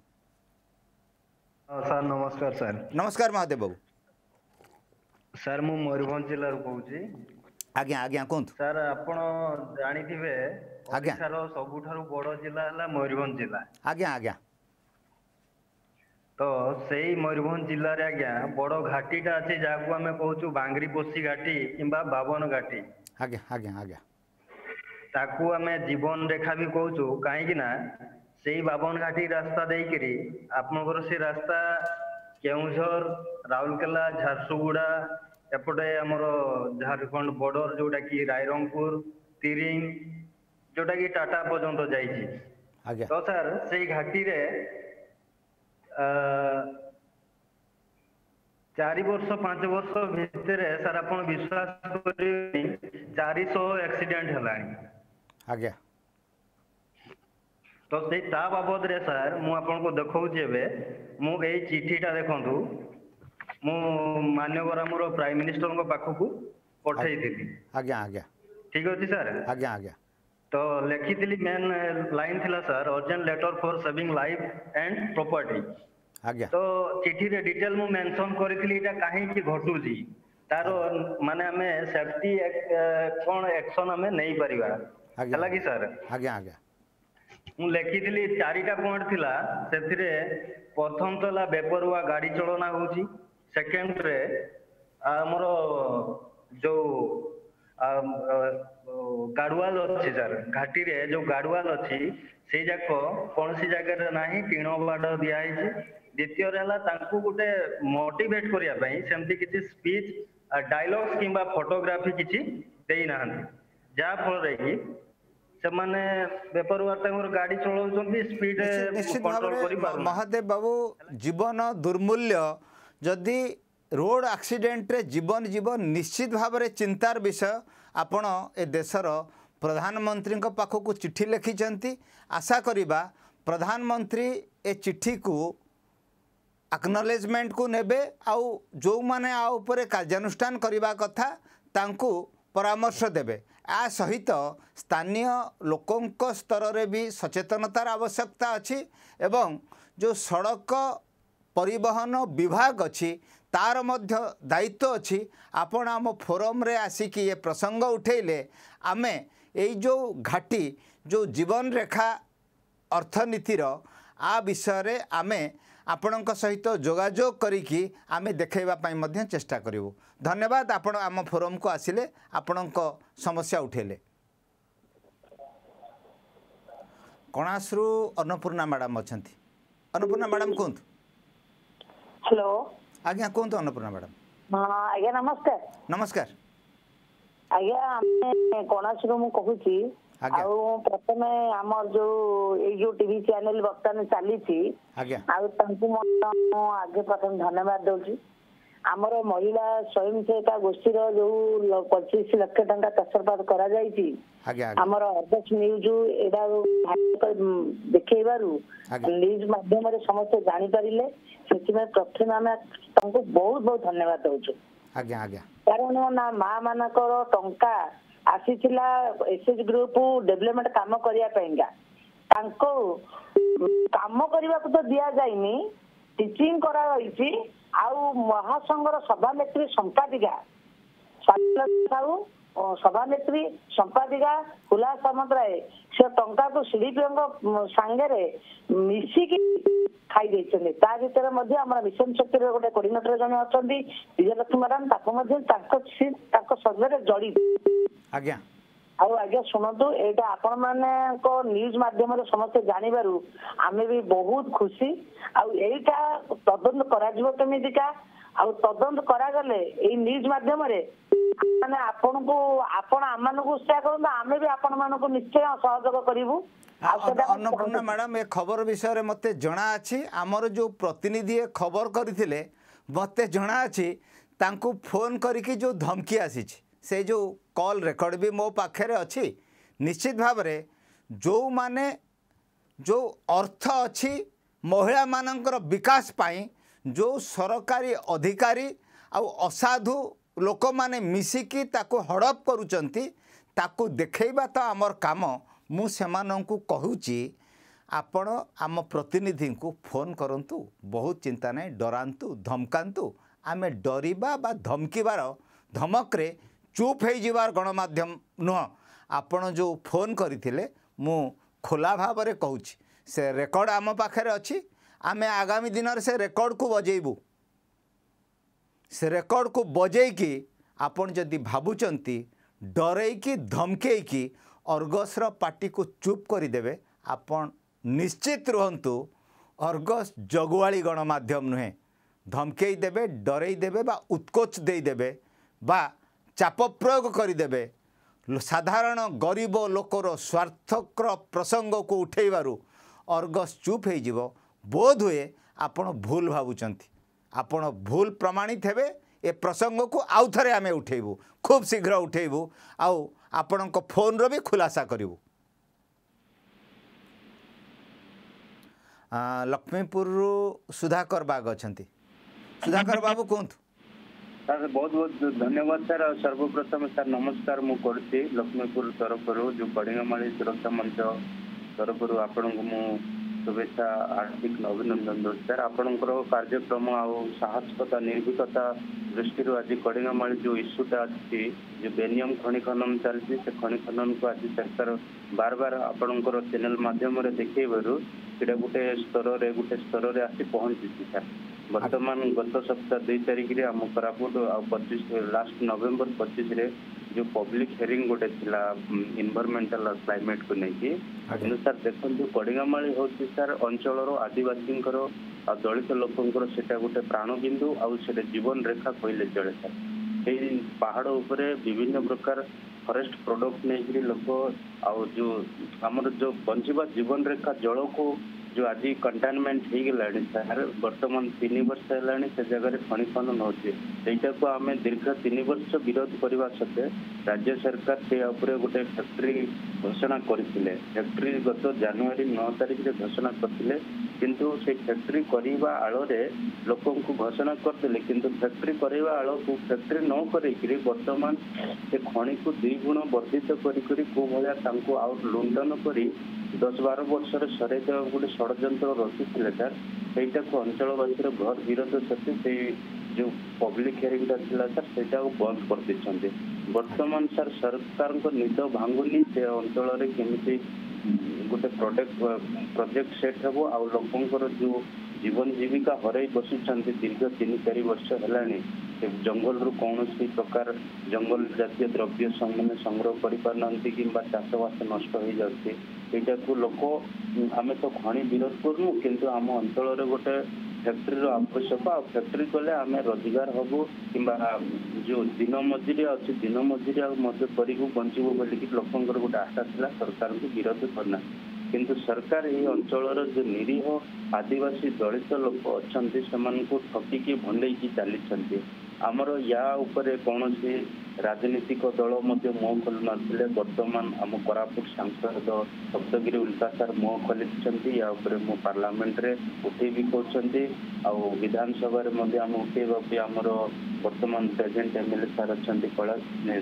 ସାର୍ ନମସ୍କାର ସାର୍ ନମସ୍କାର ମହାଦେବ ବାବୁ ସାର୍ ମୁଁ ମୟୂରଭଞ୍ଜ ଜିଲ୍ଲାରୁ କହୁଛି ଆଜ୍ଞା ଆଜ୍ଞା କୁହନ୍ତୁ ସାର୍ ଆପଣ ଜାଣିଥିବେ ଓଡ଼ିଶାର ସବୁଠାରୁ ବଡ଼ ଜିଲ୍ଲା ହେଲା ମୟୂରଭଞ୍ଜ ଜିଲ୍ଲା ତ ସେଇ ମୟୂରଭଞ୍ଜ ଜିଲ୍ଲାରେ ଆଜ୍ଞା ବଡ ଘାଟିଟା ଅଛି ଯାହାକୁ ଆମେ କହୁଛୁ ବାଙ୍ଗରିପୋଷି ଘାଟି କିମ୍ବା ବାବନ ଘାଟି ଆଜ୍ଞା ଆଜ୍ଞା ତାକୁ ଆମେ ଜୀବନ ରେଖା ବି କହୁଛୁ କାହିଁକି ନା ସେଇ ବାବନ ଘାଟି ରାସ୍ତା ଦେଇକିରି ଆପଣଙ୍କର ସେ ରାସ୍ତା କେଉଁଝର ରାଉରକେଲା ଝାରସୁଗୁଡ଼ା ଏପଟେ ଆମର ଝାଡ଼ଖଣ୍ଡ ବର୍ଡର ଯୋଉଟା କି ରାଇରଙ୍ଗପୁର ତିରିଙ୍ଗ ଯୋଉଟା କି ଟାଟା ପର୍ଯ୍ୟନ୍ତ ଯାଇଛି ତ ସାର୍ ସେଇ ଘାଟିରେ चार वर्ष पांच वर्ष भितर सर आप विश्वास कर चार शह एक्सीडेट है तो बाबद सर मुझे देखिए चिठीटा देखु मुनवर आम प्राइम मिनिस्टर पाखक पठे ठीक अच्छे सर आज्ञा आज्ञा तो लिखी लेखितली मेन लाइन थिला sir urgent letter for saving life and property आ गया तो चिट्ठी रे डिटेल मु मेंशन करितली इटा काहे की जी तार माने हमें सेफ्टी एक कोन एक्शन हमें नहीं परिवा हला की सर आ गया आ गया मु लिखी लेखितली चारिटा पॉइंट थिला सेथिरे प्रथम तला बेपरुआ गाड़ी चलना होची सेकंड रे हमरो जो गाड़ुआल अच्छे सर घाटी रे जो गाड़ुआल अच्छी से जाक कौन सी जगह ना टीण बाड़ दिखाई द्वितीय गोटे मोटेट करने स्पीच डायलग्स कि फटोग्राफी किसी ना जहाँ कि गाड़ी स्पीड महादेव बाबू जीवन दुर्मूल्य जदि रोड आक्सीडेट जीवन जीवन निश्चित भाव चिंतार विषय ଆପଣ ଏ ଦେଶର ପ୍ରଧାନମନ୍ତ୍ରୀଙ୍କ ପାଖକୁ ଚିଠି ଲେଖିଛନ୍ତି ଆଶା କରିବା ପ୍ରଧାନମନ୍ତ୍ରୀ ଏ ଚିଠିକୁ ଆକ୍ନଲେଜମେଣ୍ଟକୁ ନେବେ ଆଉ ଯେଉଁମାନେ ଆ ଉପରେ କାର୍ଯ୍ୟାନୁଷ୍ଠାନ କରିବା କଥା ତାଙ୍କୁ ପରାମର୍ଶ ଦେବେ ଆ ସହିତ ସ୍ଥାନୀୟ ଲୋକଙ୍କ ସ୍ତରରେ ବି ସଚେତନତାର ଆବଶ୍ୟକତା ଅଛି ଏବଂ ଯେଉଁ ସଡ଼କ ପରିବହନ ବିଭାଗ ଅଛି ତା'ର ମଧ୍ୟ ଦାୟିତ୍ୱ ଅଛି ଆପଣ ଆମ ଫୋରମ୍ରେ ଆସିକି ଏ ପ୍ରସଙ୍ଗ ଉଠାଇଲେ ଆମେ ଏଇ ଯେଉଁ ଘାଟି ଯେଉଁ ଜୀବନରେଖା ଅର୍ଥନୀତିର ଆ ବିଷୟରେ ଆମେ ଆପଣଙ୍କ ସହିତ ଯୋଗାଯୋଗ କରିକି ଆମେ ଦେଖାଇବା ପାଇଁ ମଧ୍ୟ ଚେଷ୍ଟା କରିବୁ ଧନ୍ୟବାଦ ଆପଣ ଆମ ଫୋରମ୍କୁ ଆସିଲେ ଆପଣଙ୍କ ସମସ୍ୟା ଉଠାଇଲେ କଣାସରୁ ଅନ୍ନପୂର୍ଣ୍ଣା ମ୍ୟାଡ଼ାମ୍ ଅଛନ୍ତି ଅନ୍ନପୂର୍ଣ୍ଣା ମ୍ୟାଡ଼ାମ୍ କୁହନ୍ତୁ ହ୍ୟାଲୋ ଆଜ୍ଞା କୁହନ୍ତୁ অন্নপূর্ণা ম্যাডাম ଆଜ୍ଞା ନମସ୍କାର ନମସ୍କାର ଆଜ୍ଞା ଆମେ কণাসুর ମୁଁ କହୁଛି ଆଉ ପ୍ରଥମେ ଆମର ଯୋଉ ଏଇ ଯୋଉ ଟିଭି ଚ୍ୟାନେଲ ବର୍ତ୍ତମାନ ଚାଲିଛି ଆଉ ତାଙ୍କୁ ମଧ୍ୟ ମୁଁ ଆଗେ ପ୍ରଥମେ ଧନ୍ୟବାଦ ଦଉଛି ଆମର ମହିଳା ସ୍ୱୟଂ ସହାୟତା ଗୋଷ୍ଠୀର ଯୋଉ ପଚିଶ ଲକ୍ଷ ଟଙ୍କା ଚାଷବାଦ କରାଯାଇଛି ଆମର ଅର୍ଗସ ନ୍ୟୁଜ ଏଇଟା ଦେଖେଇବାରୁ ନ୍ୟୁଜ ମାଧ୍ୟମରେ ସମସ୍ତେ ଜାଣିପାରିଲେ ସେଥିପାଇଁ ପ୍ରଥମେ ଆମେ ତାଙ୍କୁ ବହୁତ ବହୁତ ଧନ୍ୟବାଦ ଦଉଛୁ କାରଣ ନା ମା ମାନଙ୍କର ଟଙ୍କା ଆସିଥିଲା ଏସଏଚ ଗ୍ରୁପ ଡେଭଲପମେଣ୍ଟ କାମ କରିବା ପାଇଁକା ତାଙ୍କୁ କାମ କରିବାକୁ ତ ଦିଆଯାଇନି ଟିଚିଂ କରାଯାଇଛି ଆଉ ମହାସଂଘର ସଭାନେତ୍ରୀ ସମ୍ପାଦିକା ସାହୁ ସଭାନେତ୍ରୀ ସମ୍ପାଦିକା ଖୁଲା ସାମନ୍ତରାୟ ସେ ଟଙ୍କାକୁ ଶ୍ରୀପ୍ରିୟଙ୍କ ସାଙ୍ଗରେ ମିଶିକି ଖାଇ ଦେଇଛନ୍ତି ତା ଭିତରେ ମଧ୍ୟ ଆମର ମିଶନ ଶକ୍ତିର ଗୋଟେ କୋଡିନେଟର ଜଣେ ଅଛନ୍ତି ବିଜୟ ଲକ୍ଷ୍ମୀ ମ୍ୟାଡାମ ତାକୁ ମଧ୍ୟ ତାଙ୍କ ତାଙ୍କ ସଙ୍ଗରେ ଜଡିତ ଆଜ୍ଞା ଆଉ ଆଜ୍ଞା ଶୁଣନ୍ତୁ ଏଇଟା ଆପଣମାନଙ୍କ ନ୍ୟୁଜ୍ ମାଧ୍ୟମରେ ସମସ୍ତେ ଜାଣିବାରୁ ଆମେ ବି ବହୁତ ଖୁସି ଆଉ ଏଇଟା ତଦନ୍ତ କରାଯିବ କେମିତିକା ଆଉ ତଦନ୍ତ କରାଗଲେ ଏଇ ନ୍ୟୁଜ୍ ମାଧ୍ୟମରେ ମାନେ ଆପଣଙ୍କୁ ଆପଣ ଆମମାନଙ୍କୁ ଉତ୍ସାହ କରନ୍ତୁ ଆମେ ବି ଆପଣମାନଙ୍କୁ ନିଶ୍ଚୟ ସହଯୋଗ କରିବୁ ଅନ୍ନପୂର୍ଣ୍ଣା ମ୍ୟାଡାମ ଏ ଖବର ବିଷୟରେ ମୋତେ ଜଣାଅଛି ଆମର ଯେଉଁ ପ୍ରତିନିଧି ଏ ଖବର କରିଥିଲେ ମୋତେ ଜଣାଅଛି ତାଙ୍କୁ ଫୋନ୍ କରିକି ଯେଉଁ ଧମକି ଆସିଛି ସେ ଯେଉଁ କଲ୍ ରେକର୍ଡ଼ ବି ମୋ ପାଖରେ ଅଛି ନିଶ୍ଚିତ ଭାବରେ ଯେଉଁମାନେ ଯେଉଁ ଅର୍ଥ ଅଛି ମହିଳାମାନଙ୍କର ବିକାଶ ପାଇଁ ଯେଉଁ ସରକାରୀ ଅଧିକାରୀ ଆଉ ଅସାଧୁ ଲୋକମାନେ ମିଶିକି ତାକୁ ହଡ଼ପ କରୁଛନ୍ତି ତାକୁ ଦେଖେଇବା ତ ଆମର କାମ ମୁଁ ସେମାନଙ୍କୁ କହୁଛି ଆପଣ ଆମ ପ୍ରତିନିଧିଙ୍କୁ ଫୋନ୍ କରନ୍ତୁ ବହୁତ ଚିନ୍ତା ନାହିଁ ଡରାନ୍ତୁ ଧମକାନ୍ତୁ ଆମେ ଡରିବା ବା ଧମକିବାର ଧମକରେ ଚୁପ୍ ହୋଇଯିବାର ଗଣମାଧ୍ୟମ ନୁହଁ ଆପଣ ଯେଉଁ ଫୋନ୍ କରିଥିଲେ ମୁଁ ଖୋଲା ଭାବରେ କହୁଛି ସେ ରେକର୍ଡ଼ ଆମ ପାଖରେ ଅଛି ଆମେ ଆଗାମୀ ଦିନରେ ସେ ରେକର୍ଡ଼କୁ ବଜେଇବୁ ସେ ରେକର୍ଡ଼କୁ ବଜେଇକି ଆପଣ ଯଦି ଭାବୁଛନ୍ତି ଡରେଇକି ଧମକେଇକି ଅର୍ଗସ୍ର ପାର୍ଟିକୁ ଚୁପ୍ କରିଦେବେ ଆପଣ ନିଶ୍ଚିତ ରୁହନ୍ତୁ ଅର୍ଗସ୍ ଜଗୁଆଳି ଗଣମାଧ୍ୟମ ନୁହେଁ ଧମକେଇ ଦେବେ ଡରେଇ ଦେବେ ବା ଉତ୍କୋଚ ଦେଇଦେବେ ବା ଚାପ ପ୍ରୟୋଗ କରିଦେବେ ସାଧାରଣ ଗରିବ ଲୋକର ସ୍ୱାର୍ଥକର ପ୍ରସଙ୍ଗକୁ ଉଠେଇବାରୁ ଅର୍ଗସ୍ ଚୁପ୍ ହେଇଯିବ ବୋଧ ହୁଏ ଆପଣ ଭୁଲ ଭାବୁଛନ୍ତି ଆପଣ ଭୁଲ ପ୍ରମାଣିତ ହେବେ ଏ ପ୍ରସଙ୍ଗକୁ ଆଉ ଥରେ ଆମେ ଉଠେଇବୁ ଖୁବ୍ ଶୀଘ୍ର ଉଠେଇବୁ ଆଉ ଆପଣଙ୍କ ଫୋନ୍ର ବି ଖୁଲାସା କରିବୁ ଲକ୍ଷ୍ମୀପୁରରୁ ସୁଧାକର ବାଗ ଅଛନ୍ତି ସୁଧାକର ବାବୁ କୁହନ୍ତୁ ସାର୍ ବହୁତ ବହୁତ ଧନ୍ୟବାଦ ସାର୍ ଆଉ ସର୍ବପ୍ରଥମେ ସାର୍ ନମସ୍କାର ମୁଁ କରୁଛି ଲକ୍ଷ୍ମୀପୁର ତରଫରୁ ଯେଉଁ କଳିଙ୍ଗମାଳି ସୁରକ୍ଷା ମଞ୍ଚ ତରଫରୁ ଆପଣଙ୍କୁ ମୁଁ ଶୁଭେଚ୍ଛା ହାର୍ଦ୍ଦିକ ଅଭିନନ୍ଦନ ଦେଉଛି ସାର୍ ଆପଣଙ୍କର କାର୍ଯ୍ୟକ୍ରମ ଆଉ ସାହସିକତା ନିର୍ଭୀକତା ଦୃଷ୍ଟିରୁ ଆଜି କଳିଙ୍ଗମାଳି ଯେଉଁ ଇସ୍ୟୁଟା ଅଛି ଯେଉଁ ବେନିୟମ ଖଣି ଖନନ ଚାଲିଛି ସେ ଖଣି ଖନନକୁ ଆଜି ସରକାର ବାର ବାର ଆପଣଙ୍କର ଚ୍ୟାନେଲ ମାଧ୍ୟମରେ ଦେଖେଇବାରୁ ସେଇଟା ଗୋଟେ ସ୍ତରରେ ଗୋଟେ ସ୍ତରରେ ଆସି ପହଞ୍ଚିଛି ସାର୍ ବର୍ତ୍ତମାନ ଗତ ସପ୍ତାହ ଦୁଇ ତାରିଖରେ ଆମ କୋରାପୁଟ ଆଉ ପଚିଶ ଲାଷ୍ଟ ନଭେମ୍ବର ପଚିଶରେ ଯୋଉ ପବ୍ଲିକ ହିୟରିଂ ଗୋଟେ ଥିଲା ଇନଭରମେଣ୍ଟାଲ କ୍ଲାଇମେଟକୁ ନେଇକି କିନ୍ତୁ ସାର୍ ଦେଖନ୍ତୁ କଡ଼ିଙ୍ଗାମାଳି ହେଉଛି ସାର୍ ଅଞ୍ଚଳର ଆଦିବାସୀଙ୍କର ଆଉ ଦଳିତ ଲୋକଙ୍କର ସେଟା ଗୋଟେ ପ୍ରାଣ ବିନ୍ଦୁ ଆଉ ସେଟା ଜୀବନ ରେଖା କହିଲେ ଚଳେ ସାର୍ ସେଇ ପାହାଡ ଉପରେ ବିଭିନ୍ନ ପ୍ରକାର ଫରେଷ୍ଟ ପ୍ରଡକ୍ଟ ନେଇକିରି ଲୋକ ଆଉ ଯୋଉ ଆମର ଯୋଉ ବଞ୍ଚିବା ଜୀବନ ରେଖା ଜଳକୁ ଯୋଉ ଆଜି କଣ୍ଟେନମେଣ୍ଟ ହେଇଗଲାଣି ସାର୍ ବର୍ତ୍ତମାନ ତିନି ବର୍ଷ ହେଲାଣି ସେ ଜାଗାରେ ଖଣି ଖନନ ହେଉଛି ସେଇଟାକୁ ଆମେ ଦୀର୍ଘ ତିନି ବର୍ଷ ବିରୋଧ କରିବା ସତ୍ତ୍ୱେ ରାଜ୍ୟ ସରକାର ସେ ଉପରେ ଗୋଟେ ଫ୍ୟାକ୍ଟ୍ରି ଘୋଷଣା କରିଥିଲେ ଫ୍ୟାକ୍ଟ୍ରି ଗତ ଜାନୁଆରୀ ନଅ ତାରିଖରେ ଘୋଷଣା କରିଥିଲେ କିନ୍ତୁ ସେ ଫ୍ୟାକ୍ଟ୍ରି କରିବା ଆଳରେ ଲୋକଙ୍କୁ ଘୋଷଣା କରିଥିଲେ କିନ୍ତୁ ଫ୍ୟାକ୍ଟ୍ରି କରିବା ଆଳକୁ ଫ୍ୟାକ୍ଟ୍ରି ନ କରିକିରି ବର୍ତ୍ତମାନ ସେ ଖଣିକୁ ଦୁଇ ଗୁଣ ବର୍ଦ୍ଧିତ କରିକିରି କୋଉ ଭଳିଆ ତାଙ୍କୁ ଆଉ ଲୁଣ୍ଠନ କରି দশ বার বর্ষর সরাই দেওয়া গোটে ষড়যন্ত্র রচিলে স্যার সেইটাকে অঞ্চলবাসীর ঘর বিরোধ সত্ত্বে সেই যে পব্লিক হিয়ারিংটা ছিল স্যার সেটা বন্ধ করেদেছেন বর্তমান স্যার সরকারଙ୍କ নিদ ভাঙ্গুনি সে অঞ্চলরে কেমিতি ଗୋଟେ ପ୍ରଡକ୍ଟ ପ୍ରୋଜେକ୍ଟ ସେଟ୍ ହେବ ଆଉ ଲୋକଙ୍କର ଯୋଉ ଜୀବନ ଜୀବିକା ହରାଇ ବସିଛନ୍ତି ଦୀର୍ଘ ତିନି ଚାରି ବର୍ଷ ହେଲାଣି ସେ ଜଙ୍ଗଲରୁ କୌଣସି ପ୍ରକାର ଜଙ୍ଗଲ ଜାତୀୟ ଦ୍ରବ୍ୟ ସେମାନେ ସଂଗ୍ରହ କରିପାରୁନାହାନ୍ତି କିମ୍ବା ଚାଷବାସ ନଷ୍ଟ ହେଇଯାଉଛି ଏଇଟାକୁ ଲୋକ ଆମେ ତ ଖଣି ବିରୋଧ କରୁନୁ କିନ୍ତୁ ଆମ ଅଞ୍ଚଳରେ ଗୋଟେ ଫ୍ୟାକ୍ଟ୍ରିର ଆବଶ୍ୟକ ଆଉ ଫ୍ୟାକ୍ଟ୍ରି କଲେ ଆମେ ରୋଜଗାର ହବୁ କିମ୍ବା ଯୋଉ ଦିନ ମଜୁରିଆ ଅଛି ଦିନ ମଜୁରିଆ ମଧ୍ୟ କରିବୁ ବଞ୍ଚିବୁ ବୋଲିକି ଲୋକଙ୍କର ଗୋଟେ ଆଶା ଥିଲା ସରକାରଙ୍କୁ ବିରୋଧ କରିନା କିନ୍ତୁ ସରକାର ଏହି ଅଞ୍ଚଳର ଯୋଉ ନିରୀହ ଆଦିବାସୀ ଦଳିତ ଲୋକ ଅଛନ୍ତି ସେମାନଙ୍କୁ ଠକିକି ଭଣ୍ଡେଇକି ଚାଲିଛନ୍ତି ଆମର ୟା ଉପରେ କୌଣସି ରାଜନୈତିକ ଦଳ ମଧ୍ୟ ମୁହଁ ଖୋଲୁନଥିଲେ ବର୍ତ୍ତମାନ ଆମ କୋରାପୁଟ ସାଂସଦ ସପ୍ତଗିରି ଉଲ୍କା ସାର୍ ମୁହଁ ଖୋଲିଛନ୍ତି ୟା ଉପରେ ମୁଁ ପାର୍ଲାମେଣ୍ଟରେ ଉଠେଇବି କରୁଛନ୍ତି ଆଉ ବିଧାନସଭାରେ ମଧ୍ୟ ଆମେ ଉଠେଇବା ପାଇଁ ଆମର ବର୍ତ୍ତମାନ ପ୍ରେଜେଣ୍ଟ ଏମ୍ଏଲ୍ଏ ସାର୍ ଅଛନ୍ତି କୈଳାସ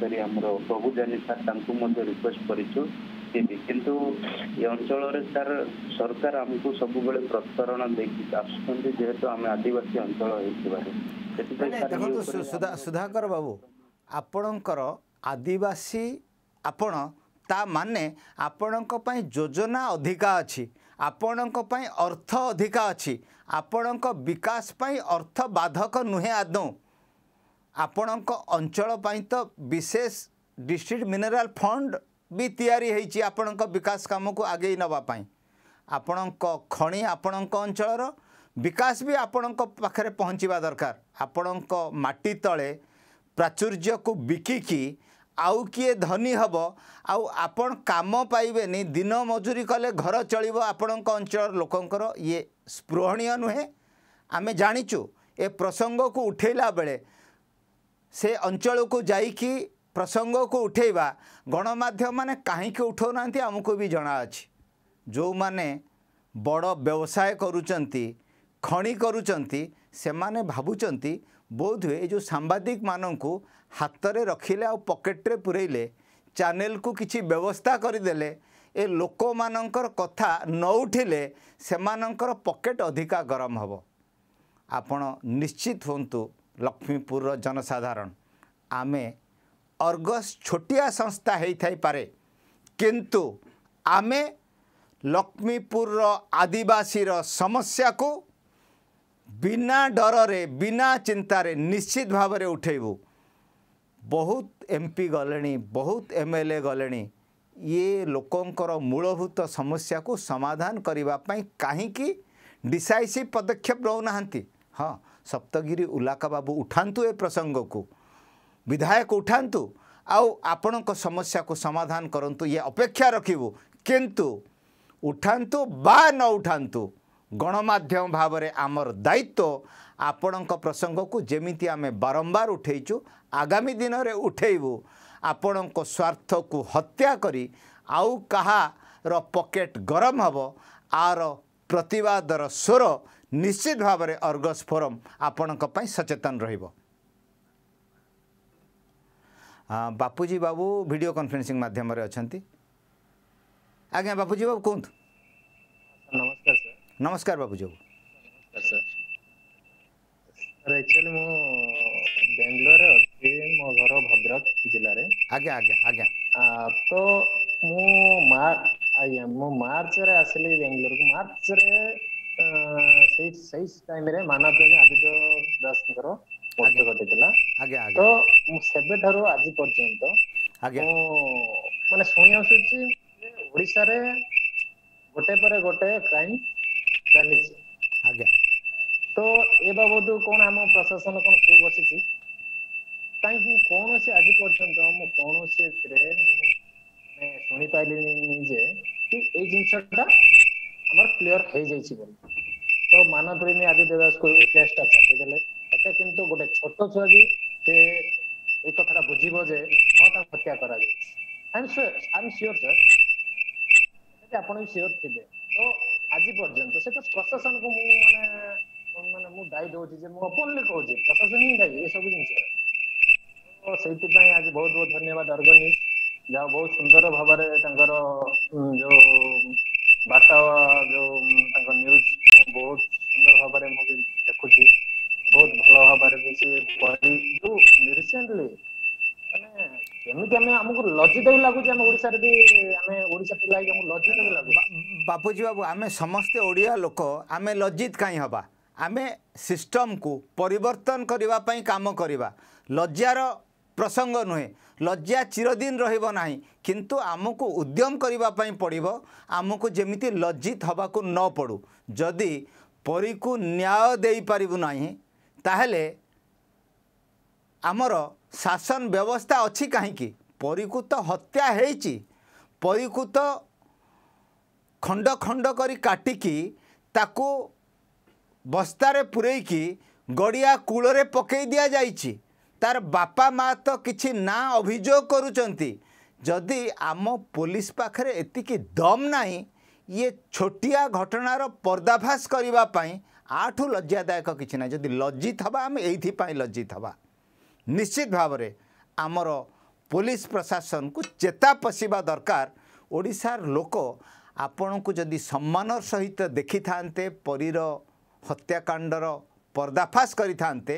ସରି ଆମର ପ୍ରଭୁ ଜାନି ସାର୍ ତାଙ୍କୁ ମଧ୍ୟ ରିକ୍ୱେଷ୍ଟ କରିଛୁ ବିଜେପି କିନ୍ତୁ ଏ ଅଞ୍ଚଳରେ ସାର୍ ସରକାର ଆମକୁ ସବୁବେଳେ ପ୍ରତାରଣା ଦେଇକି ଆସୁଛନ୍ତି ଯେହେତୁ ଆମେ ଆଦିବାସୀ ଅଞ୍ଚଳ ହେଇଥିବାରୁ ଦେଖନ୍ତୁ ସୁଧାକର ବାବୁ ଆପଣଙ୍କର ଆଦିବାସୀ ଆପଣ ତା ମାନେ ଆପଣଙ୍କ ପାଇଁ ଯୋଜନା ଅଧିକା ଅଛି ଆପଣଙ୍କ ପାଇଁ ଅର୍ଥ ଅଧିକା ଅଛି ଆପଣଙ୍କ ବିକାଶ ପାଇଁ ଅର୍ଥ ବାଧକ ନୁହେଁ ଆଦୌ ଆପଣଙ୍କ ଅଞ୍ଚଳ ପାଇଁ ତ ବିଶେଷ ଡିଷ୍ଟ୍ରିକ୍ଟ ମିନେରାଲ ଫଣ୍ଡ ବି ତିଆରି ହୋଇଛି ଆପଣଙ୍କ ବିକାଶ କାମକୁ ଆଗେଇ ନେବା ପାଇଁ ଆପଣଙ୍କ ଖଣି ଆପଣଙ୍କ ଅଞ୍ଚଳର ବିକାଶ ବି ଆପଣଙ୍କ ପାଖରେ ପହଞ୍ଚିବା ଦରକାର ଆପଣଙ୍କ ମାଟି ତଳେ ପ୍ରାଚୁର୍ଯ୍ୟକୁ ବିକିକି ଆଉ କିଏ ଧନୀ ହେବ ଆଉ ଆପଣ କାମ ପାଇବେନି ଦିନ ମଜୁରୀ କଲେ ଘର ଚଳିବ ଆପଣଙ୍କ ଅଞ୍ଚଳର ଲୋକଙ୍କର ଇଏ ସ୍ପୃହଣୀୟ ନୁହେଁ ଆମେ ଜାଣିଛୁ ଏ ପ୍ରସଙ୍ଗକୁ ଉଠେଇଲା ବେଳେ ସେ ଅଞ୍ଚଳକୁ ଯାଇକି ପ୍ରସଙ୍ଗକୁ ଉଠାଇବା ଗଣମାଧ୍ୟମମାନେ କାହିଁକି ଉଠାଉନାହାନ୍ତି ଆମକୁ ବି ଜଣା ଅଛି ଯେଉଁମାନେ ବଡ଼ ବ୍ୟବସାୟ କରୁଛନ୍ତି ଖଣି କରୁଛନ୍ତି ସେମାନେ ଭାବୁଛନ୍ତି ବୋଧହୁଏ ଏ ଯେଉଁ ସାମ୍ବାଦିକମାନଙ୍କୁ ହାତରେ ରଖିଲେ ଆଉ ପକେଟରେ ପୁରେଇଲେ ଚ୍ୟାନେଲକୁ କିଛି ବ୍ୟବସ୍ଥା କରିଦେଲେ ଏ ଲୋକମାନଙ୍କର କଥା ନ ଉଠିଲେ ସେମାନଙ୍କର ପକେଟ ଅଧିକା ଗରମ ହେବ ଆପଣ ନିଶ୍ଚିତ ହୁଅନ୍ତୁ ଲକ୍ଷ୍ମୀପୁରର ଜନସାଧାରଣ ଆମେ अर्गस छोटिया संस्था पारे किंतु आमे लक्ष्मीपुर आदिवासी समस्या को बिना विना रे बिना रे निश्चित भाव रे उठैबु बहुत एमपी गले बहुत एमएलए गले समस्या को समाधान काहीँक डिसाइसिव पदक्षेप सप्तगिरी उलाका बाबू उल्लाका ए प्रसंग को ବିଧାୟକ ଉଠାନ୍ତୁ ଆଉ ଆପଣଙ୍କ ସମସ୍ୟାକୁ ସମାଧାନ କରନ୍ତୁ ଇଏ ଅପେକ୍ଷା ରଖିବୁ କିନ୍ତୁ ଉଠାନ୍ତୁ ବା ନ ଉଠାନ୍ତୁ ଗଣମାଧ୍ୟମ ଭାବରେ ଆମର ଦାୟିତ୍ୱ ଆପଣଙ୍କ ପ୍ରସଙ୍ଗକୁ ଯେମିତି ଆମେ ବାରମ୍ବାର ଉଠାଇଛୁ ଆଗାମୀ ଦିନରେ ଉଠାଇବୁ ଆପଣଙ୍କ ସ୍ୱାର୍ଥକୁ ହତ୍ୟା କରି ଆଉ କାହାର ପକେଟ ଗରମ ହେବ ଆର ପ୍ରତିବାଦର ସ୍ୱର ନିଶ୍ଚିତ ଭାବରେ ଅର୍ଗସ୍ ଫୋରମ୍ ଆପଣଙ୍କ ପାଇଁ ସଚେତନ ରହିବ ବାପୁଜୀ ବାବୁ ଭିଡ଼ିଓ କନଫରେନ୍ସିଂ ମାଧ୍ୟମରେ ଅଛନ୍ତି ଆଜ୍ଞା ବାପୁଜୀ ବାବୁ କୁହନ୍ତୁ ନମସ୍କାର ସାର୍ ନମସ୍କାର ବାପୁଜୀ ବାବୁ ସାର୍ ଆକ୍ଚୁଆଲି ମୁଁ ବେଙ୍ଗଲୋରରେ ଅଛି ମୋ ଘର ଭଦ୍ରକ ଜିଲ୍ଲାରେ ଆଜ୍ଞା ଆଜ୍ଞା ଆଜ୍ଞା ତ ମୁଁ ଆଜ୍ଞା ମୁଁ ମାର୍ଚ୍ଚରେ ଆସିଲି ବେଙ୍ଗଲୋରକୁ ମାର୍ଚ୍ଚରେ ସେଇ ସେଇ ଟାଇମ୍ରେ ମାନବ ଆଦିତ୍ୟ ଦାସଙ୍କର ମଧ୍ୟ ଘଟିଥିଲା ତ ମୁଁ ସେବେଠାରୁ ଆଜି ପର୍ଯ୍ୟନ୍ତ ମୁଁ ମାନେ ଶୁଣି ଆସୁଛି ଓଡିଶାରେ ଗୋଟେ ପରେ ଗୋଟେ କ୍ରାଇମ ଚାଲିଛି ଆଜ୍ଞା ତ ଏ ବାବଦ କଣ ଆମ ପ୍ରଶାସନ କଣ ଚୁପ୍ ବସିଛି କାହିଁକି ମୁଁ କୌଣସି ଆଜି ପର୍ଯ୍ୟନ୍ତ ମୁଁ କୌଣସି ଏଥିରେ ଶୁଣିପାରିଲିନି ଯେ କି ଏଇ ଜିନିଷଟା ଆମର କ୍ଲିୟର ହେଇଯାଇଛି ବୋଲି ତ ମାନପ୍ରେମୀ ଆଦି ଦେବାସକୁ କେସ୍ଟା ଛାଟିଦେଲେ কিন্তু গটে ছোট ছোট দি সে এক কথা বুঝিব যে হত্যা করা যায় thank you sir I am sure sir আপনি শ્યોર ছিলে তো আজি পর্যন্ত সেটা প্রসেসন কো মানে মানে মু ডাইড হচ্ছি যে মু ওপেনলি কওছি প্রসেসন ই নাই এ সব বুঝিনছে ও সেইতে পই আজি বহুত বহুত ধন্যবাদ অর্গানাইজ যা বহুত সুন্দর ভাবে তংকর যে বাতাব যে তংকর নিউজ খুব সুন্দর ভাবে মই দেখি ବହୁତ ଭଲ ଭାବରେ ବି ସେ ଯୋଉ ରିସେଣ୍ଟଲି ମାନେ କେମିତି ଆମେ ଆମକୁ ଲଜ୍ଜିତ ବି ଲାଗୁଛି ଆମେ ଓଡ଼ିଶାରେ ବି ଆମେ ଓଡ଼ିଶା ପିଲା ହେଇକି ଆମକୁ ଲଜ୍ଜିତ ବି ଲାଗୁଛି ବାପୁଜୀ ବାବୁ ଆମେ ସମସ୍ତେ ଓଡ଼ିଆ ଲୋକ ଆମେ ଲଜ୍ଜିତ କାହିଁ ହେବା ଆମେ ସିଷ୍ଟମକୁ ପରିବର୍ତ୍ତନ କରିବା ପାଇଁ କାମ କରିବା ଲଜ୍ଜାର ପ୍ରସଙ୍ଗ ନୁହେଁ ଲଜ୍ଜା ଚିରଦିନ ରହିବ ନାହିଁ କିନ୍ତୁ ଆମକୁ ଉଦ୍ୟମ କରିବା ପାଇଁ ପଡ଼ିବ ଆମକୁ ଯେମିତି ଲଜ୍ଜିତ ହେବାକୁ ନ ପଡ଼ୁ ଯଦି ପରୀକୁ ନ୍ୟାୟ ଦେଇପାରିବୁ ନାହିଁ ତାହେଲେ ଆମର ଶାସନ ବ୍ୟବସ୍ଥା ଅଛି କାହିଁକି ପରିକୃତ ହତ୍ୟା ହେଇଛି ପରିକୃତ ଖଣ୍ଡ ଖଣ୍ଡ କରି କାଟିକି ତାକୁ ବସ୍ତାରେ ପୂରେଇକି ଗଡ଼ିଆ କୂଳରେ ପକାଇ ଦିଆଯାଇଛି ତାର ବାପା ମାଆ ତ କିଛି ନା ଅଭିଯୋଗ କରୁଛନ୍ତି ଯଦି ଆମ ପୋଲିସ ପାଖରେ ଏତିକି ଦମ୍ ନାହିଁ ଇଏ ଛୋଟିଆ ଘଟଣାର ପର୍ଦ୍ଦାଫାଶ କରିବା ପାଇଁ ଆଠୁ ଲଜ୍ଜାଦାୟକ କିଛି ନାହିଁ ଯଦି ଲଜ୍ଜିତ ହେବା ଆମେ ଏଇଥିପାଇଁ ଲଜ୍ଜିତ ହେବା ନିଶ୍ଚିତ ଭାବରେ ଆମର ପୋଲିସ ପ୍ରଶାସନକୁ ଚେତା ପଶିବା ଦରକାର ଓଡ଼ିଶାର ଲୋକ ଆପଣଙ୍କୁ ଯଦି ସମ୍ମାନ ସହିତ ଦେଖିଥାନ୍ତେ ପରୀର ହତ୍ୟାକାଣ୍ଡର ପର୍ଦ୍ଦାଫାଶ କରିଥାନ୍ତେ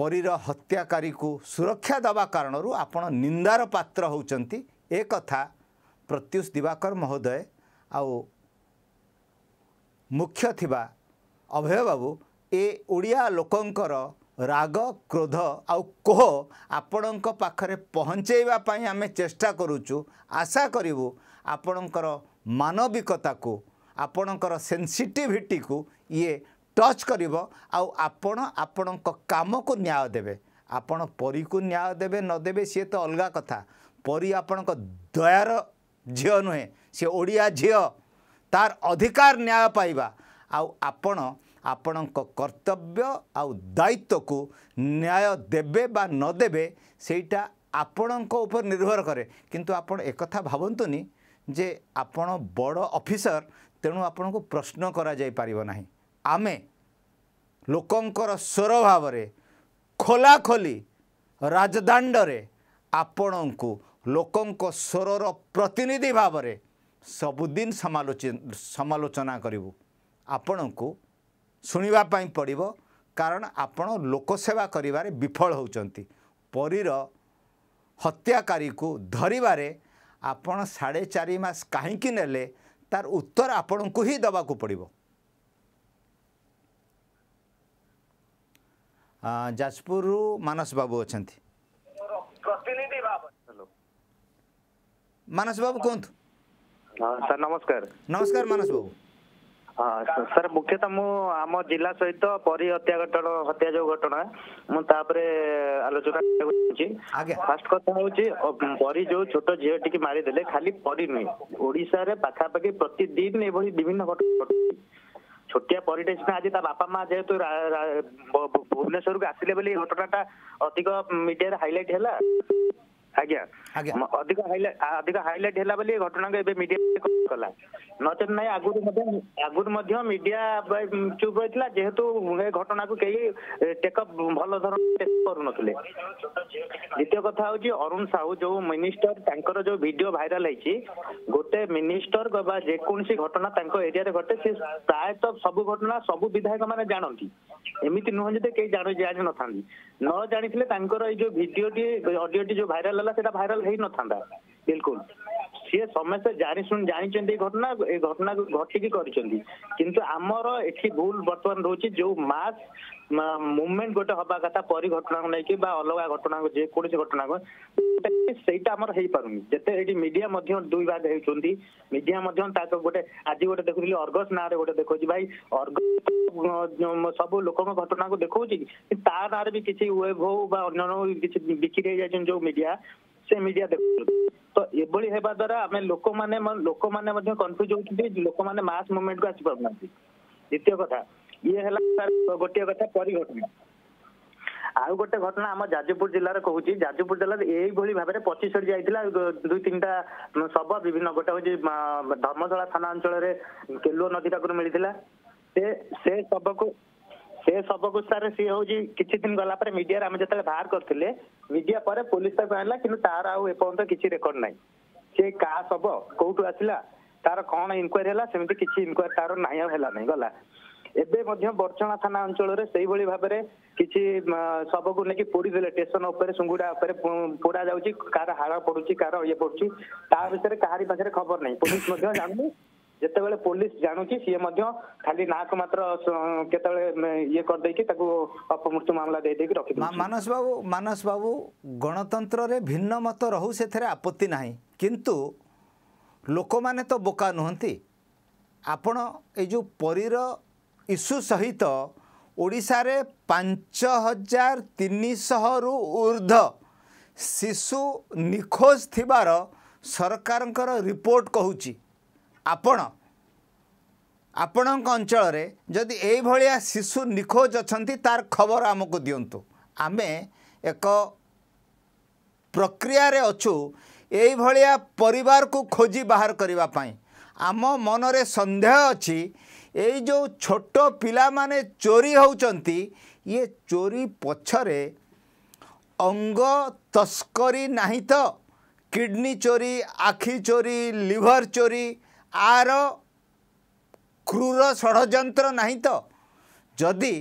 ପରୀର ହତ୍ୟାକାରୀକୁ ସୁରକ୍ଷା ଦେବା କାରଣରୁ ଆପଣ ନିନ୍ଦାର ପାତ୍ର ହେଉଛନ୍ତି ଏ କଥା ପ୍ରତ୍ୟୁଷ ଦିବାକର ମହୋଦୟ ଆଉ ମୁଖ୍ୟ ଥିବା ଅଭୟ ବାବୁ ଏ ଓଡ଼ିଆ ଲୋକଙ୍କର ରାଗ କ୍ରୋଧ ଆଉ କୋହ ଆପଣଙ୍କ ପାଖରେ ପହଞ୍ଚାଇବା ପାଇଁ ଆମେ ଚେଷ୍ଟା କରୁଛୁ ଆଶା କରିବୁ ଆପଣଙ୍କର ମାନବିକତାକୁ ଆପଣଙ୍କର ସେନ୍ସିଟିଭିଟିକୁ ଇଏ ଟଚ୍ କରିବ ଆଉ ଆପଣ ଆପଣଙ୍କ କାମକୁ ନ୍ୟାୟ ଦେବେ ଆପଣ ପରୀକୁ ନ୍ୟାୟ ଦେବେ ନ ଦେବେ ସିଏ ତ ଅଲଗା କଥା ପରୀ ଆପଣଙ୍କ ଦୟାର ଝିଅ ନୁହେଁ ସେ ଓଡ଼ିଆ ଝିଅ ତାର ଅଧିକାର ନ୍ୟାୟ ପାଇବା ଆଉ ଆପଣ ଆପଣଙ୍କ କର୍ତ୍ତବ୍ୟ ଆଉ ଦାୟିତ୍ୱକୁ ନ୍ୟାୟ ଦେବେ ବା ନ ଦେବେ ସେଇଟା ଆପଣଙ୍କ ଉପରେ ନିର୍ଭର କରେ କିନ୍ତୁ ଆପଣ ଏକଥା ଭାବନ୍ତୁନି ଯେ ଆପଣ ବଡ଼ ଅଫିସର ତେଣୁ ଆପଣଙ୍କୁ ପ୍ରଶ୍ନ କରାଯାଇପାରିବ ନାହିଁ ଆମେ ଲୋକଙ୍କର ସ୍ୱର ଭାବରେ ଖୋଲାଖୋଲି ରାଜଦାଣ୍ଡରେ ଆପଣଙ୍କୁ ଲୋକଙ୍କ ସ୍ୱରର ପ୍ରତିନିଧି ଭାବରେ ସବୁଦିନ ସମାଲୋଚ ସମାଲୋଚନା କରିବୁ ଆପଣଙ୍କୁ ଶୁଣିବା ପାଇଁ ପଡ଼ିବ କାରଣ ଆପଣ ଲୋକସେବା କରିବାରେ ବିଫଳ ହେଉଛନ୍ତି ପରୀର ହତ୍ୟାକାରୀକୁ ଧରିବାରେ ଆପଣ ସାଢ଼େ ଚାରି ମାସ କାହିଁକି ନେଲେ ତାର ଉତ୍ତର ଆପଣଙ୍କୁ ହିଁ ଦେବାକୁ ପଡ଼ିବ ଯାଜପୁରରୁ ମାନସ ବାବୁ ଅଛନ୍ତି ମାନସ ବାବୁ କୁହନ୍ତୁ ନମସ୍କାର ନମସ୍କାର ମାନସ ବାବୁ ସାର୍ ମୁଖ୍ୟତଃ ମୁଁ ଆମ ଜିଲ୍ଲା ସହିତ ପରି ହତ୍ୟା ଘଟଣା ହତ୍ୟା ଯୋଉ ଘଟଣା ମୁଁ ତାପରେ ଆଲୋଚନା କରିବାକୁ ଚାହୁଁଛି ଫାର୍ଷ୍ଟ କଥା ହଉଛି ପରି ଯୋଉ ଛୋଟ ଝିଅଟିକି ମାରିଦେଲେ ଖାଲି ପରି ନୁହେଁ ଓଡ଼ିଶାରେ ପାଖାପାଖି ପ୍ରତିଦିନ ଏଭଳି ବିଭିନ୍ନ ଘଟଣା ଘଟୁଛି ଛୋଟିଆ ପରିଟେ ସିନା ଆଜି ତା ବାପା ମା ଯେହେତୁ ଭୁବନେଶ୍ୱରକୁ ଆସିଲେ ବୋଲି ଘଟଣାଟା ଅଧିକ ମିଡିଆରେ ହାଇଲାଇଟ୍ ହେଲା ଆଜ୍ଞା ଅଧିକ ହାଇଲାଇଟ ଅଧିକ ହାଇଲାଇଟ ହେଲା ବୋଲି ଘଟଣାକୁ ଏବେ ମିଡିଆ କଲା ନଚେତ୍ ନାହିଁ ଆଗରୁ ମଧ୍ୟ ଆଗରୁ ମଧ୍ୟ ମିଡିଆ ଚୁପ୍ ରହିଥିଲା ଯେହେତୁ ଏ ଘଟଣାକୁ କେହି ଟେକଅପ୍ ଭଲ ଧରଣରେ କରୁନଥିଲେ ଦ୍ୱିତୀୟ କଥା ହଉଛି ଅରୁଣ ସାହୁ ଯୋଉ ମିନିଷ୍ଟର ତାଙ୍କର ଯୋଉ ଭିଡିଓ ଭାଇରାଲ ହେଇଛି ଗୋଟେ ମିନିଷ୍ଟର ବା ଯେକୌଣସି ଘଟଣା ତାଙ୍କ ଏରିଆରେ ଘଟେ ସେ ପ୍ରାୟତଃ ସବୁ ଘଟଣା ସବୁ ବିଧାୟକ ମାନେ ଜାଣନ୍ତି ଏମିତି ନୁହଁ ଯେ କେହି ଜାଣି ଜାଣିନଥାନ୍ତି ନ ଜାଣିଥିଲେ ତାଙ୍କର ଏଇ ଯୋଉ ଭିଡିଓଟି ଅଡିଓଟି ଯୋଉ ଭାଇରାଲ ହେଲା କଲା ସେଟା ଭାଇରାଲ ହେଇନଥାନ୍ତା ବିଲକୁଲ ସିଏ ସମସ୍ତେ ଜାଣି ଶୁଣି ଜାଣିଛନ୍ତି ଏଇ ଘଟଣା ଏ ଘଟଣାକୁ ଘଟିକି କରିଛନ୍ତି କିନ୍ତୁ ଆମର ଏଠି ଭୁଲ ବର୍ତ୍ତମାନ ରହୁଛି ଯୋଉ ମାସ୍ ମୁଭମେଣ୍ଟ ଗୋଟେ ହବା କଥା ପରିଘଟଣାକୁ ନେଇକି ବା ଅଲଗା ଘଟଣାକୁ ଯେକୌଣସି ଘଟଣାକୁ ସେଇଟା ଆମର ହେଇପାରୁନି ଯେତେ ଏଠି ମିଡିଆ ମଧ୍ୟ ଦୁଇ ଭାଗ ହେଉଛନ୍ତି ମିଡିଆ ମଧ୍ୟ ତାକୁ ଗୋଟେ ଆଜି ଗୋଟେ ଦେଖୁଥିଲି ଅର୍ଗସ୍ ନାଁରେ ଗୋଟେ ଦେଖଉଛି ଭାଇ ଅର୍ଗସ ସବୁ ଲୋକଙ୍କ ଘଟଣାକୁ ଦେଖଉଛି ତା ନାଁରେ ବି କିଛି ୱେବ୍ ହଉ ବା ଅନ୍ୟ କିଛି ବିକ୍ରି ହେଇଯାଇଛନ୍ତି ଯୋଉ ମିଡିଆ ସେ ମିଡିଆ ଦେଖୁଛନ୍ତି ତ ଏଭଳି ହେବା ଦ୍ୱାରା ଆମେ ଲୋକମାନେ ଲୋକମାନେ ମଧ୍ୟ କନଫ୍ୟୁଜ ହଉଛନ୍ତି ଲୋକମାନେ ମାସ୍ ମୁଭମେଣ୍ଟକୁ ଆସିପାରୁନାହାନ୍ତି ଦ୍ୱିତୀୟ କଥା ଇଏ ହେଲା ସାର୍ ଗୋଟିଏ କଥା ପରିଘଟଣା ଆଉ ଗୋଟେ ଘଟଣା ଆମ ଯାଜପୁର ଜିଲ୍ଲାରେ କହୁଛି ଯାଜପୁର ଜିଲ୍ଲାରେ ଏଇଭଳି ଭାବରେ ପଚିଶଡ଼ି ଯାଇଥିଲା ଦୁଇ ତିନିଟା ଶବ ବିଭିନ୍ନ ଗୋଟେ ହଉଛି ଧର୍ମଶାଳା ଥାନା ଅଞ୍ଚଳରେ କେଲୁଅ ନଦୀ ପାଖରୁ ମିଳିଥିଲା ସେ ସେ ଶବକୁ ସେ ସବୁକୁ ସାର୍ ସିଏ ହଉଛି କିଛି ଦିନ ଗଲା ପରେ ମିଡିଆରେ ଆମେ ଯେତେବେଳେ ବାହାର କରିଥିଲେ ମିଡିଆ ପରେ ପୋଲିସ ତାକୁ ଆଣିଲା କିନ୍ତୁ ତାର ଆଉ ଏପର୍ଯ୍ୟନ୍ତ କିଛି ରେକର୍ଡ ନାହିଁ ସେ କାହା ଶବ କୋଉଠୁ ଆସିଲା ତାର କ'ଣ ଇନକ୍ୱାରୀ ହେଲା ସେମିତି କିଛି ଇନକ୍ୱାରୀ ତାର ନାହିଁ ଆଉ ହେଲା ନାହିଁ ଗଲା ଏବେ ମଧ୍ୟ ବର୍ଚଣା ଥାନା ଅଞ୍ଚଳରେ ସେଇଭଳି ଭାବରେ କିଛି ଶବକୁ ନେଇକି ପୋଡ଼ି ଦେଲେ ଷ୍ଟେସନ ଉପରେ ସୁଙ୍ଗୁଡ଼ା ଉପରେ ପୋଡ଼ା ଯାଉଛି କାହାର ହାଡ଼ ପଡୁଛି କାହାର ଇଏ ପଡୁଛି ତା ବିଷୟରେ କାହାରି ପାଖରେ ଖବର ନାହିଁ ପୋଲିସ ମଧ୍ୟ ଜାଣୁନି जिते पुलिस जानू सी खाली नाक मात्र ये कर अपमृत्यु मामला दे रखी मानस बाबू मानस बाबू गणतंत्र में भिन्न मत रहू से आपत्ति ना कि लोक मैंने तो बोका नुहति आपण यो परीर इस्यू सहित ओडार पांच हजार तीन शह रु ऊर्ध शिशु निखोज थ सरकार रिपोर्ट कहूँ ଆପଣ ଆପଣଙ୍କ ଅଞ୍ଚଳରେ ଯଦି ଏଇଭଳିଆ ଶିଶୁ ନିଖୋଜ ଅଛନ୍ତି ତାର ଖବର ଆମକୁ ଦିଅନ୍ତୁ ଆମେ ଏକ ପ୍ରକ୍ରିୟାରେ ଅଛୁ ଏଇଭଳିଆ ପରିବାରକୁ ଖୋଜି ବାହାର କରିବା ପାଇଁ ଆମ ମନରେ ସନ୍ଦେହ ଅଛି ଏଇ ଯେଉଁ ଛୋଟ ପିଲାମାନେ ଚୋରି ହେଉଛନ୍ତି ଇଏ ଚୋରି ପଛରେ ଅଙ୍ଗ ତସ୍କରୀ ନାହିଁ ତ କିଡ଼ନୀ ଚୋରି ଆଖି ଚୋରି ଲିଭର ଚୋରି ଆର କ୍ରୁର ଷଡ଼ଯନ୍ତ୍ର ନାହିଁ ତ ଯଦି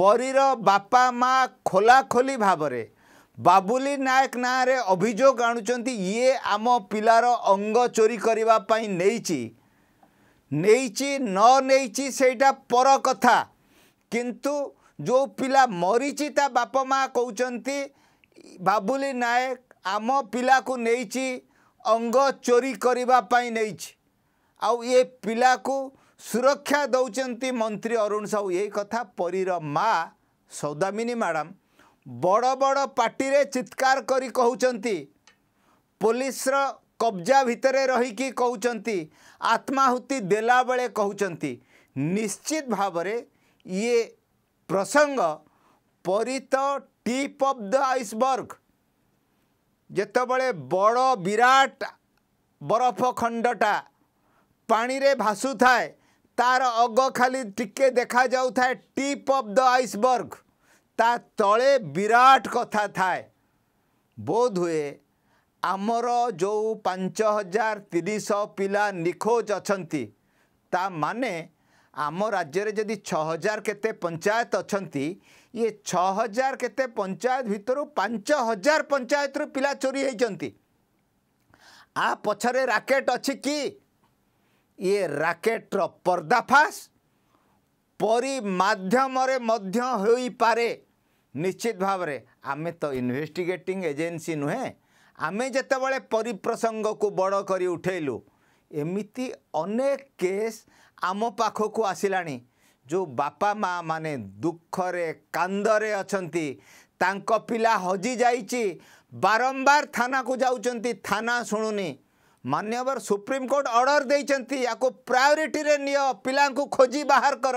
ପରୀର ବାପା ମା' ଖୋଲାଖୋଲି ଭାବରେ ବାବୁଲି ନାୟକ ନାଁରେ ଅଭିଯୋଗ ଆଣୁଛନ୍ତି ଇଏ ଆମ ପିଲାର ଅଙ୍ଗ ଚୋରି କରିବା ପାଇଁ ନେଇଛି ନେଇଛି ନ ନେଇଛି ସେଇଟା ପର କଥା କିନ୍ତୁ ଯେଉଁ ପିଲା ମରିଛି ତା ବାପା ମା' କହୁଛନ୍ତି ବାବୁଲି ନାୟକ ଆମ ପିଲାକୁ ନେଇଛି ଅଙ୍ଗ ଚୋରି କରିବା ପାଇଁ ନେଇଛି आउ ये पिला को सुरक्षा दौरान ती मंत्री अरुण साहू ये कथा पड़ी रहा सौदामिनी मैडम बड़ बड़ पार्टी रे चित्कार करी कहूँ चंती पुलिस रा कब्जा भितरे रही की कहूँ चंती आत्मा देला बड़े कहूँ निश्चित भाव रे ये प्रसंग पड़ी तो टीप द आइसबर्ग जत्ता बड़े बड़ा विराट बर्फ़ों खंडटा पाने भासु थाए तार अग खाली टिके देखा जाऊ था टीप अफ द आइसबर्ग ता तले विराट कथा थाए बोध हुए आमर जो पंच हजार तीन शह पा निखोज अच्छा ता माने आम राज्य जदि हजार के पंचायत अच्छा ये छहजार के पंचायत भितर पांच हजार पंचायत रु पा चोरी होती आ पचर राकेट अच्छी ଇଏ ରାକେଟର ପର୍ଦ୍ଦାଫାଶ ପରିମାଧ୍ୟମରେ ମଧ୍ୟ ହୋଇପାରେ ନିଶ୍ଚିତ ଭାବରେ ଆମେ ତ ଇନଭେଷ୍ଟିଗେଟିଂ ଏଜେନ୍ସି ନୁହେଁ ଆମେ ଯେତେବେଳେ ପରିପ୍ରସଙ୍ଗକୁ ବଡ଼ କରି ଉଠେଇଲୁ ଏମିତି ଅନେକ କେସ୍ ଆମ ପାଖକୁ ଆସିଲାଣି ଯେଉଁ ବାପା ମାଆମାନେ ଦୁଃଖରେ କାନ୍ଦରେ ଅଛନ୍ତି ତାଙ୍କ ପିଲା ହଜିଯାଇଛି ବାରମ୍ବାର ଥାନାକୁ ଯାଉଛନ୍ତି ଥାନା ଶୁଣୁନି ମାନ୍ୟବର ସୁପ୍ରିମକୋର୍ଟ ଅର୍ଡ଼ର ଦେଇଛନ୍ତି ୟାକୁ ପ୍ରାୟୋରିଟିରେ ନିଅ ପିଲାଙ୍କୁ ଖୋଜି ବାହାର କର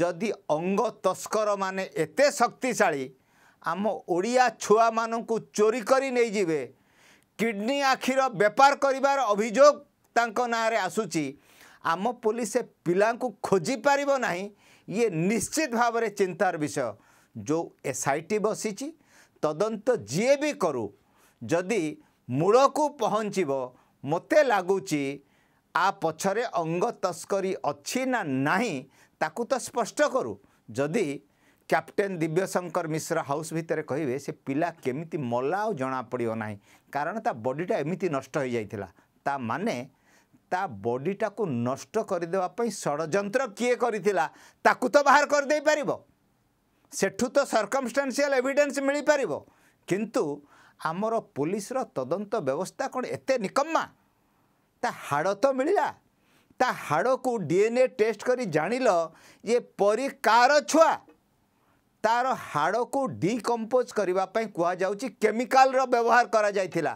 ଯଦି ଅଙ୍ଗ ତସ୍କରମାନେ ଏତେ ଶକ୍ତିଶାଳୀ ଆମ ଓଡ଼ିଆ ଛୁଆମାନଙ୍କୁ ଚୋରି କରି ନେଇଯିବେ କିଡ଼ନୀ ଆଖିର ବେପାର କରିବାର ଅଭିଯୋଗ ତାଙ୍କ ନାଁରେ ଆସୁଛି ଆମ ପୋଲିସ ସେ ପିଲାଙ୍କୁ ଖୋଜିପାରିବ ନାହିଁ ଇଏ ନିଶ୍ଚିତ ଭାବରେ ଚିନ୍ତାର ବିଷୟ ଯେଉଁ ଏସ୍ ଆଇ ଟି ବସିଛି ତଦନ୍ତ ଯିଏ ବି କରୁ ଯଦି ମୂଳକୁ ପହଞ୍ଚିବ ମୋତେ ଲାଗୁଛି ଆ ପଛରେ ଅଙ୍ଗ ତସ୍କରୀ ଅଛି ନା ନାହିଁ ତାକୁ ତ ସ୍ପଷ୍ଟ କରୁ ଯଦି କ୍ୟାପ୍ଟେନ୍ ଦିବ୍ୟଶଙ୍କର ମିଶ୍ର ହାଉସ୍ ଭିତରେ କହିବେ ସେ ପିଲା କେମିତି ମଲା ଆଉ ଜଣାପଡ଼ିବ ନାହିଁ କାରଣ ତା ବଡ଼ିଟା ଏମିତି ନଷ୍ଟ ହୋଇଯାଇଥିଲା ତା ମାନେ ତା ବଡ଼ିଟାକୁ ନଷ୍ଟ କରିଦେବା ପାଇଁ ଷଡ଼ଯନ୍ତ୍ର କିଏ କରିଥିଲା ତାକୁ ତ ବାହାର କରିଦେଇପାରିବ ସେଠୁ ତ ସରକମଷ୍ଟାନ୍ସିଆଲ୍ ଏଭିଡ଼େନ୍ସ ମିଳିପାରିବ କିନ୍ତୁ ଆମର ପୋଲିସର ତଦନ୍ତ ବ୍ୟବସ୍ଥା କ'ଣ ଏତେ ନିକମ୍ମା ତା ହାଡ଼ ତ ମିଳିଲା ତା ହାଡ଼କୁ ଡିଏନ୍ଏ ଟେଷ୍ଟ କରି ଜାଣିଲ ଯେ ପରି କାହାର ଛୁଆ ତାର ହାଡ଼କୁ ଡିକମ୍ପୋଜ୍ କରିବା ପାଇଁ କୁହାଯାଉଛି କେମିକାଲର ବ୍ୟବହାର କରାଯାଇଥିଲା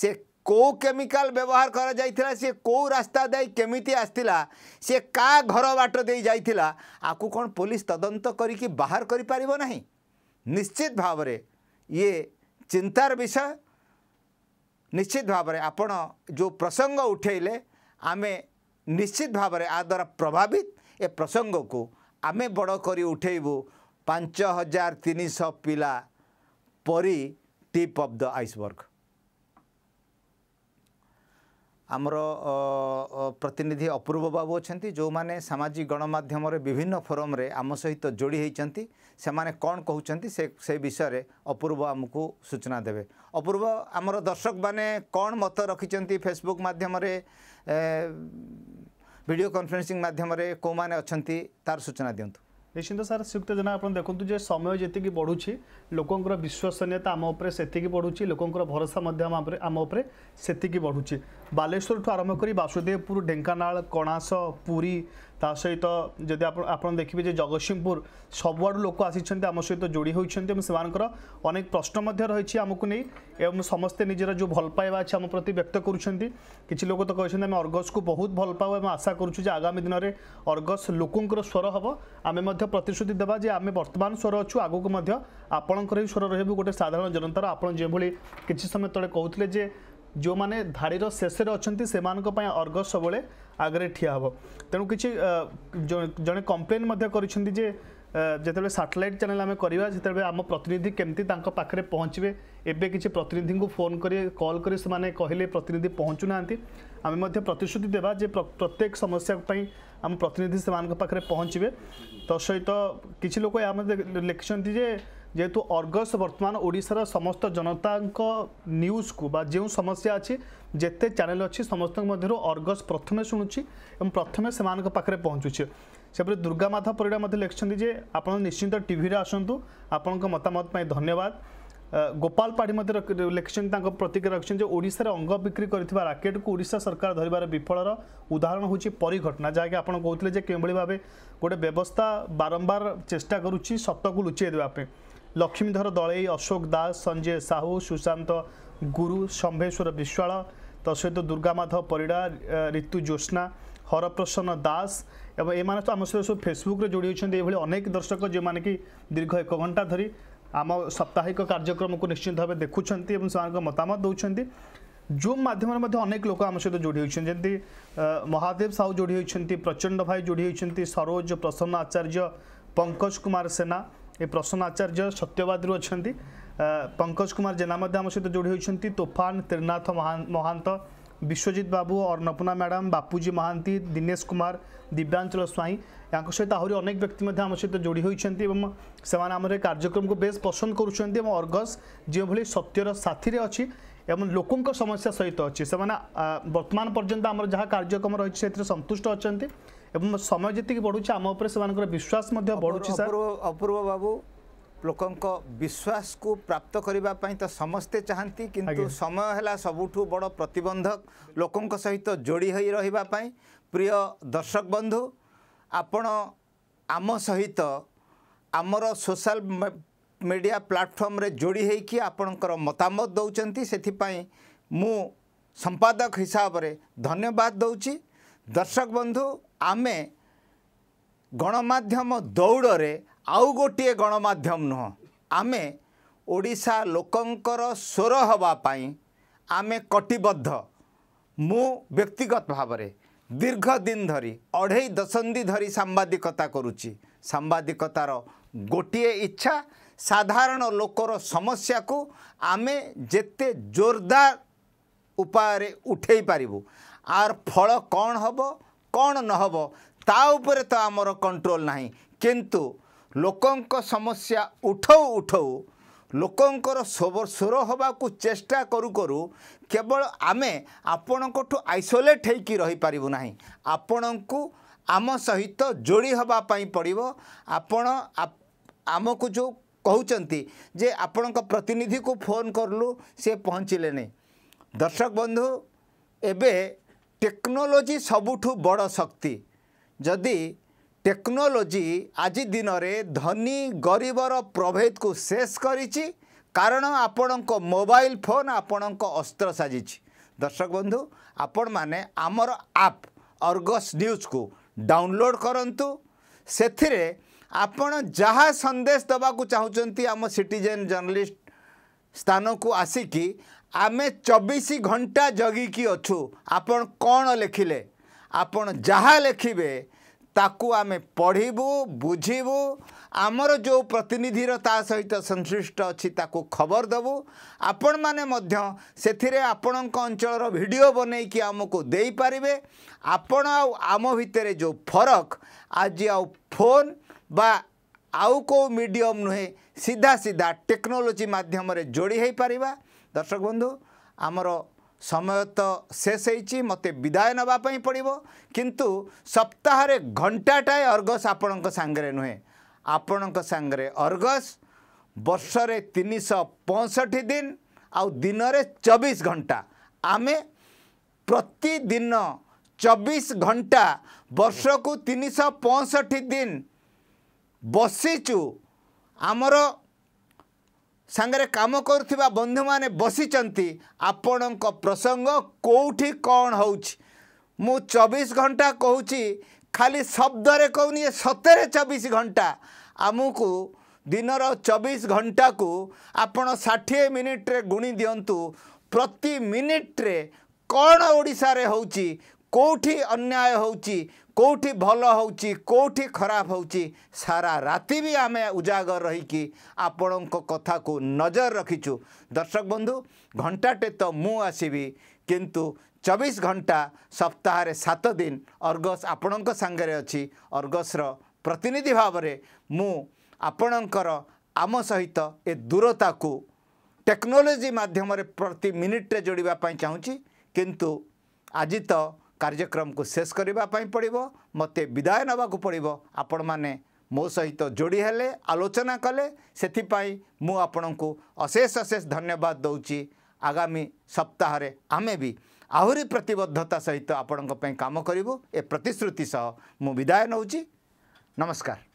ସେ କେଉଁ କେମିକାଲ ବ୍ୟବହାର କରାଯାଇଥିଲା ସେ କେଉଁ ରାସ୍ତା ଦେଇ କେମିତି ଆସିଥିଲା ସେ କାହା ଘର ବାଟ ଦେଇ ଯାଇଥିଲା ଆକୁ କ'ଣ ପୋଲିସ ତଦନ୍ତ କରିକି ବାହାର କରିପାରିବ ନାହିଁ ନିଶ୍ଚିତ ଭାବରେ ଇଏ চিন্তার বিষয় নিশ্চিত ভাবে আপনার যে প্রসঙ্গ উঠাইলে আমি নিশ্চিত ভাবে আ দ্বারা প্রভাবিত এ প্রসঙ্গকু আমি বড় করে উঠাইবু পাঁচ হাজার তিনশহ পিলা পরি টিপ অফ দ আইসবর্গ ଆମର ପ୍ରତିନିଧି ଅପୂର୍ବ ବାବୁ ଅଛନ୍ତି ଯେଉଁମାନେ ସାମାଜିକ ଗଣମାଧ୍ୟମରେ ବିଭିନ୍ନ ଫୋରମରେ ଆମ ସହିତ ଯୋଡ଼ି ହୋଇଛନ୍ତି ସେମାନେ କ'ଣ କହୁଛନ୍ତି ସେ ସେ ବିଷୟରେ ଅପୂର୍ବ ଆମକୁ ସୂଚନା ଦେବେ ଅପୂର୍ବ ଆମର ଦର୍ଶକମାନେ କ'ଣ ମତ ରଖିଛନ୍ତି ଫେସବୁକ୍ ମାଧ୍ୟମରେ ଭିଡ଼ିଓ କନଫରେନ୍ସିଂ ମାଧ୍ୟମରେ କେଉଁମାନେ ଅଛନ୍ତି ତାର ସୂଚନା ଦିଅନ୍ତୁ ନିଶ୍ଚିନ୍ତ ସାର୍ ଶ୍ରୀଯୁକ୍ତ ଜେନା ଆପଣ ଦେଖନ୍ତୁ ଯେ ସମୟ ଯେତିକି ବଢ଼ୁଛି ଲୋକଙ୍କର ବିଶ୍ୱସନୀୟତା ଆମ ଉପରେ ସେତିକି ବଢ଼ୁଛି ଲୋକଙ୍କର ଭରସା ମଧ୍ୟ ଆମ ଉପରେ ସେତିକି ବଢ଼ୁଛି ବାଲେଶ୍ୱରଠୁ ଆରମ୍ଭ କରି ବାସୁଦେବପୁର ଢେଙ୍କାନାଳ କଣାସ ପୁରୀ ତା ସହିତ ଯଦି ଆପଣ ଆପଣ ଦେଖିବେ ଯେ ଜଗତସିଂହପୁର ସବୁଆଡ଼ୁ ଲୋକ ଆସିଛନ୍ତି ଆମ ସହିତ ଯୋଡ଼ି ହୋଇଛନ୍ତି ଏବଂ ସେମାନଙ୍କର ଅନେକ ପ୍ରଶ୍ନ ମଧ୍ୟ ରହିଛି ଆମକୁ ନେଇ ଏବଂ ସମସ୍ତେ ନିଜର ଯେଉଁ ଭଲ ପାଇବା ଅଛି ଆମ ପ୍ରତି ବ୍ୟକ୍ତ କରୁଛନ୍ତି କିଛି ଲୋକ ତ କହିଛନ୍ତି ଆମେ ଅର୍ଗସକୁ ବହୁତ ଭଲ ପାଉ ଏବଂ ଆଶା କରୁଛୁ ଯେ ଆଗାମୀ ଦିନରେ ଅର୍ଗସ ଲୋକଙ୍କର ସ୍ୱର ହେବ ଆମେ ମଧ୍ୟ ପ୍ରତିଶ୍ରୁତି ଦେବା ଯେ ଆମେ ବର୍ତ୍ତମାନ ସ୍ୱର ଅଛୁ ଆଗକୁ ମଧ୍ୟ ଆପଣଙ୍କର ହିଁ ସ୍ୱର ରହିବୁ ଗୋଟେ ସାଧାରଣ ଜନତାର ଆପଣ ଯେଭଳି କିଛି ସମୟ ତଳେ କହୁଥିଲେ ଯେ ଯେଉଁମାନେ ଧାଡ଼ିର ଶେଷରେ ଅଛନ୍ତି ସେମାନଙ୍କ ପାଇଁ ଅର୍ଗସ ସବୁବେଳେ ଆଗରେ ଠିଆ ହେବ ତେଣୁ କିଛି ଜଣେ କମ୍ପ୍ଲେନ୍ ମଧ୍ୟ କରିଛନ୍ତି ଯେ ଯେତେବେଳେ ସାଟେଲାଇଟ୍ ଚ୍ୟାନେଲ୍ ଆମେ କରିବା ସେତେବେଳେ ଆମ ପ୍ରତିନିଧି କେମିତି ତାଙ୍କ ପାଖରେ ପହଞ୍ଚିବେ ଏବେ କିଛି ପ୍ରତିନିଧିଙ୍କୁ ଫୋନ୍ କରି କଲ୍ କରି ସେମାନେ କହିଲେ ପ୍ରତିନିଧି ପହଞ୍ଚୁନାହାନ୍ତି ଆମେ ମଧ୍ୟ ପ୍ରତିଶ୍ରୁତି ଦେବା ଯେ ପ୍ରତ୍ୟେକ ସମସ୍ୟା ପାଇଁ ଆମ ପ୍ରତିନିଧି ସେମାନଙ୍କ ପାଖରେ ପହଞ୍ଚିବେ ତ ସହିତ କିଛି ଲୋକ ଏହା ମଧ୍ୟ ଲେଖିଛନ୍ତି ଯେ ଯେହେତୁ ଅର୍ଗସ ବର୍ତ୍ତମାନ ଓଡ଼ିଶାର ସମସ୍ତ ଜନତାଙ୍କ ନ୍ୟୁଜ୍କୁ ବା ଯେଉଁ ସମସ୍ୟା ଅଛି ଯେତେ ଚ୍ୟାନେଲ୍ ଅଛି ସମସ୍ତଙ୍କ ମଧ୍ୟରୁ ଅର୍ଗସ ପ୍ରଥମେ ଶୁଣୁଛି ଏବଂ ପ୍ରଥମେ ସେମାନଙ୍କ ପାଖରେ ପହଞ୍ଚୁଛି ସେପରି ଦୁର୍ଗା ମାଧବ ପରିଡ଼ା ମଧ୍ୟ ଲେଖିଛନ୍ତି ଯେ ଆପଣ ନିଶ୍ଚିନ୍ତ ଟିଭିରେ ଆସନ୍ତୁ ଆପଣଙ୍କ ମତାମତ ପାଇଁ ଧନ୍ୟବାଦ ଗୋପାଳ ପାଢ଼ୀ ମଧ୍ୟ ଲେଖିଛନ୍ତି ତାଙ୍କ ପ୍ରତିକ୍ରିୟା ରଖିଛନ୍ତି ଯେ ଓଡ଼ିଶାରେ ଅଙ୍ଗ ବିକ୍ରି କରିଥିବା ରାକେଟ୍କୁ ଓଡ଼ିଶା ସରକାର ଧରିବାର ବିଫଳର ଉଦାହରଣ ହେଉଛି ପରିଘଟଣା ଯାହାକି ଆପଣ କହୁଥିଲେ ଯେ କେଉଁଭଳି ଭାବେ ଗୋଟେ ବ୍ୟବସ୍ଥା ବାରମ୍ବାର ଚେଷ୍ଟା କରୁଛି ସତକୁ ଲୁଚାଇ ଦେବା ପାଇଁ ଲକ୍ଷ୍ମୀଧର ଦଳେଇ ଅଶୋକ ଦାସ ସଞ୍ଜୟ ସାହୁ ସୁଶାନ୍ତ ଗୁରୁ ସମ୍ଭେଶ୍ୱର ବିଶ୍ୱାଳ ତା ସହିତ ଦୁର୍ଗାମାଧବ ପରିଡ଼ା ରିତୁ ଜ୍ୟୋତ୍ସ୍ନା ହରପ୍ରସନ୍ନ ଦାସ ଏବଂ ଏମାନେ ତ ଆମ ସହିତ ସବୁ ଫେସବୁକ୍ରେ ଯୋଡ଼ି ହୋଇଛନ୍ତି ଏଭଳି ଅନେକ ଦର୍ଶକ ଯେଉଁମାନେ କି ଦୀର୍ଘ ଏକ ଘଣ୍ଟା ଧରି ଆମ ସାପ୍ତାହିକ କାର୍ଯ୍ୟକ୍ରମକୁ ନିଶ୍ଚିତ ଭାବେ ଦେଖୁଛନ୍ତି ଏବଂ ସେମାନଙ୍କ ମତାମତ ଦେଉଛନ୍ତି ଜୁମ୍ ମାଧ୍ୟମରେ ମଧ୍ୟ ଅନେକ ଲୋକ ଆମ ସହିତ ଯୋଡ଼ି ହୋଇଛନ୍ତି ଯେମିତି ମହାଦେବ ସାହୁ ଯୋଡ଼ି ହୋଇଛନ୍ତି ପ୍ରଚଣ୍ଡ ଭାଇ ଯୋଡ଼ି ହୋଇଛନ୍ତି ସରୋଜ ପ୍ରସନ୍ନ ଆଚାର୍ଯ୍ୟ ପଙ୍କଜ କୁମାର ସେନା ଏ ପ୍ରସନ୍ନ ଆଚାର୍ଯ୍ୟ ସତ୍ୟବାଦରୁ ଅଛନ୍ତି ପଙ୍କଜ କୁମାର ଜେନା ମଧ୍ୟ ଆମ ସହିତ ଯୋଡ଼ି ହୋଇଛନ୍ତି ତୋଫାନ ତ୍ରିନାଥ ମହାନ୍ତ ବିଶ୍ୱଜିତ ବାବୁ ଅନ୍ନପୂର୍ଣ୍ଣା ମ୍ୟାଡ଼ାମ୍ ବାପୁଜୀ ମହାନ୍ତି ଦିନେଶ କୁମାର ଦିବ୍ୟାଞ୍ଚଳ ସ୍ୱାଇଁ ୟାଙ୍କ ସହିତ ଆହୁରି ଅନେକ ବ୍ୟକ୍ତି ମଧ୍ୟ ଆମ ସହିତ ଯୋଡ଼ି ହୋଇଛନ୍ତି ଏବଂ ସେମାନେ ଆମର ଏ କାର୍ଯ୍ୟକ୍ରମକୁ ବେଶ୍ ପସନ୍ଦ କରୁଛନ୍ତି ଏବଂ ଅର୍ଗସ୍ ଯେଉଁଭଳି ସତ୍ୟର ସାଥିରେ ଅଛି এবং লোক সমস্যা সহিত অছি সে বর্তমান পর্যন্ত আমার যা কার্যক্রম রয়েছে সেটি সন্তুষ্ট অনেক ଏବଂ ସମୟ ଯେତିକି ବଢ଼ୁଛି ଆମ ଉପରେ ସେମାନଙ୍କର ବିଶ୍ୱାସ ମଧ୍ୟ ବଢ଼ୁଛି ସାର୍ ଅପୂର୍ବ ବାବୁ ଲୋକଙ୍କ ବିଶ୍ୱାସକୁ ପ୍ରାପ୍ତ କରିବା ପାଇଁ ତ ସମସ୍ତେ ଚାହାନ୍ତି କିନ୍ତୁ ସମୟ ହେଲା ସବୁଠୁ ବଡ଼ ପ୍ରତିବନ୍ଧକ ଲୋକଙ୍କ ସହିତ ଯୋଡ଼ି ହୋଇ ରହିବା ପାଇଁ ପ୍ରିୟ ଦର୍ଶକ ବନ୍ଧୁ ଆପଣ ଆମ ସହିତ ଆମର ସୋସିଆଲ ମିଡ଼ିଆ ପ୍ଲାଟଫର୍ମରେ ଯୋଡ଼ି ହୋଇକି ଆପଣଙ୍କର ମତାମତ ଦେଉଛନ୍ତି ସେଥିପାଇଁ ମୁଁ ସମ୍ପାଦକ ହିସାବରେ ଧନ୍ୟବାଦ ଦେଉଛି ଦର୍ଶକ ବନ୍ଧୁ ଆମେ ଗଣମାଧ୍ୟମ ଦୌଡ଼ରେ ଆଉ ଗୋଟିଏ ଗଣମାଧ୍ୟମ ନୁହଁ ଆମେ ଓଡ଼ିଶା ଲୋକଙ୍କର ସ୍ୱର ହେବା ପାଇଁ ଆମେ କଟିବଦ୍ଧ ମୁଁ ବ୍ୟକ୍ତିଗତ ଭାବରେ ଦୀର୍ଘ ଦିନ ଧରି ଅଢ଼େଇ ଦଶନ୍ଧି ଧରି ସାମ୍ବାଦିକତା କରୁଛି ସାମ୍ବାଦିକତାର ଗୋଟିଏ ଇଚ୍ଛା ସାଧାରଣ ଲୋକର ସମସ୍ୟାକୁ ଆମେ ଯେତେ ଜୋରଦାର ଉପାୟରେ ଉଠାଇ ପାରିବୁ ଆର୍ ଫଳ କ'ଣ ହେବ କ'ଣ ନ ହେବ ତା ଉପରେ ତ ଆମର କଣ୍ଟ୍ରୋଲ ନାହିଁ କିନ୍ତୁ ଲୋକଙ୍କ ସମସ୍ୟା ଉଠଉ ଉଠଉ ଲୋକଙ୍କର ସ୍ୱର ହେବାକୁ ଚେଷ୍ଟା କରୁ କରୁ କେବଳ ଆମେ ଆପଣଙ୍କଠୁ ଆଇସୋଲେଟ୍ ହେଇକି ରହିପାରିବୁ ନାହିଁ ଆପଣଙ୍କୁ ଆମ ସହିତ ଯୋଡ଼ି ହେବା ପାଇଁ ପଡ଼ିବ ଆପଣ ଆମକୁ ଯେଉଁ କହୁଛନ୍ତି ଯେ ଆପଣଙ୍କ ପ୍ରତିନିଧିକୁ ଫୋନ୍ କରିଲୁ ସେ ପହଞ୍ଚିଲେନି ଦର୍ଶକ ବନ୍ଧୁ ଏବେ ଟେକ୍ନୋଲୋଜି ସବୁଠୁ ବଡ଼ ଶକ୍ତି ଯଦି ଟେକ୍ନୋଲୋଜି ଆଜି ଦିନରେ ଧନୀ ଗରିବର ପ୍ରଭେଦକୁ ଶେଷ କରିଛି କାରଣ ଆପଣଙ୍କ ମୋବାଇଲ ଫୋନ୍ ଆପଣଙ୍କ ଅସ୍ତ୍ର ସାଜିଛି ଦର୍ଶକ ବନ୍ଧୁ ଆପଣମାନେ ଆମର ଆପ୍ ଅର୍ଗସ୍ ନ୍ୟୁଜ୍କୁ ଡାଉନଲୋଡ଼୍ କରନ୍ତୁ ସେଥିରେ ଆପଣ ଯାହା ସନ୍ଦେଶ ଦେବାକୁ ଚାହୁଁଛନ୍ତି ଆମ ସିଟିଜେନ୍ ଜର୍ଣ୍ଣାଲିଷ୍ଟ ସ୍ଥାନକୁ ଆସିକି ଆମେ ଚବିଶ ଘଣ୍ଟା ଜଗିକି ଅଛୁ ଆପଣ କ'ଣ ଲେଖିଲେ ଆପଣ ଯାହା ଲେଖିବେ ତାକୁ ଆମେ ପଢ଼ିବୁ ବୁଝିବୁ ଆମର ଯେଉଁ ପ୍ରତିନିଧିର ତା ସହିତ ସଂଶ୍ଲିଷ୍ଟ ଅଛି ତାକୁ ଖବର ଦେବୁ ଆପଣମାନେ ମଧ୍ୟ ସେଥିରେ ଆପଣଙ୍କ ଅଞ୍ଚଳର ଭିଡ଼ିଓ ବନେଇକି ଆମକୁ ଦେଇପାରିବେ ଆପଣ ଆଉ ଆମ ଭିତରେ ଯେଉଁ ଫରକ ଆଜି ଆଉ ଫୋନ୍ ବା ଆଉ କେଉଁ ମିଡ଼ିୟମ୍ ନୁହେଁ ସିଧା ସିଧା ଟେକ୍ନୋଲୋଜି ମାଧ୍ୟମରେ ଯୋଡ଼ି ହୋଇପାରିବା ଦର୍ଶକ ବନ୍ଧୁ ଆମର ସମୟ ତ ଶେଷ ହେଇଛି ମୋତେ ବିଦାୟ ନେବା ପାଇଁ ପଡ଼ିବ କିନ୍ତୁ ସପ୍ତାହରେ ଘଣ୍ଟାଟାଏ ଅର୍ଗସ ଆପଣଙ୍କ ସାଙ୍ଗରେ ନୁହେଁ ଆପଣଙ୍କ ସାଙ୍ଗରେ ଅର୍ଗସ ବର୍ଷରେ ତିନିଶହ ପଞ୍ଚଷଠି ଦିନ ଆଉ ଦିନରେ ଚବିଶ ଘଣ୍ଟା ଆମେ ପ୍ରତିଦିନ ଚବିଶ ଘଣ୍ଟା ବର୍ଷକୁ ତିନିଶହ ପଞ୍ଚଷଠି ଦିନ ବସିଛୁ ଆମର ସାଙ୍ଗରେ କାମ କରୁଥିବା ବନ୍ଧୁମାନେ ବସିଛନ୍ତି ଆପଣଙ୍କ ପ୍ରସଙ୍ଗ କେଉଁଠି କ'ଣ ହେଉଛି ମୁଁ ଚବିଶ ଘଣ୍ଟା କହୁଛି ଖାଲି ଶବ୍ଦରେ କହୁନି ଏ ସତରେ ଚବିଶ ଘଣ୍ଟା ଆମକୁ ଦିନର ଚବିଶ ଘଣ୍ଟାକୁ ଆପଣ ଷାଠିଏ ମିନିଟ୍ରେ ଗୁଣି ଦିଅନ୍ତୁ ପ୍ରତି ମିନିଟ୍ରେ କ'ଣ ଓଡ଼ିଶାରେ ହେଉଛି କେଉଁଠି ଅନ୍ୟାୟ ହେଉଛି କେଉଁଠି ଭଲ ହେଉଛି କେଉଁଠି ଖରାପ ହେଉଛି ସାରା ରାତି ବି ଆମେ ଉଜାଗର ରହିକି ଆପଣଙ୍କ କଥାକୁ ନଜର ରଖିଛୁ ଦର୍ଶକ ବନ୍ଧୁ ଘଣ୍ଟାଟେ ତ ମୁଁ ଆସିବି କିନ୍ତୁ ଚବିଶ ଘଣ୍ଟା ସପ୍ତାହରେ ସାତ ଦିନ ଅର୍ଗସ୍ ଆପଣଙ୍କ ସାଙ୍ଗରେ ଅଛି ଅର୍ଗସ୍ର ପ୍ରତିନିଧି ଭାବରେ ମୁଁ ଆପଣଙ୍କର ଆମ ସହିତ ଏ ଦୂରତାକୁ ଟେକ୍ନୋଲୋଜି ମାଧ୍ୟମରେ ପ୍ରତି ମିନିଟ୍ରେ ଯୋଡ଼ିବା ପାଇଁ ଚାହୁଁଛି କିନ୍ତୁ ଆଜି ତ କାର୍ଯ୍ୟକ୍ରମକୁ ଶେଷ କରିବା ପାଇଁ ପଡ଼ିବ ମୋତେ ବିଦାୟ ନେବାକୁ ପଡ଼ିବ ଆପଣମାନେ ମୋ ସହିତ ଯୋଡ଼ି ହେଲେ ଆଲୋଚନା କଲେ ସେଥିପାଇଁ ମୁଁ ଆପଣଙ୍କୁ ଅଶେଷ ଅଶେଷ ଧନ୍ୟବାଦ ଦେଉଛି ଆଗାମୀ ସପ୍ତାହରେ ଆମେ ବି ଆହୁରି ପ୍ରତିବଦ୍ଧତା ସହିତ ଆପଣଙ୍କ ପାଇଁ କାମ କରିବୁ ଏ ପ୍ରତିଶ୍ରୁତି ସହ ମୁଁ ବିଦାୟ ନେଉଛି ନମସ୍କାର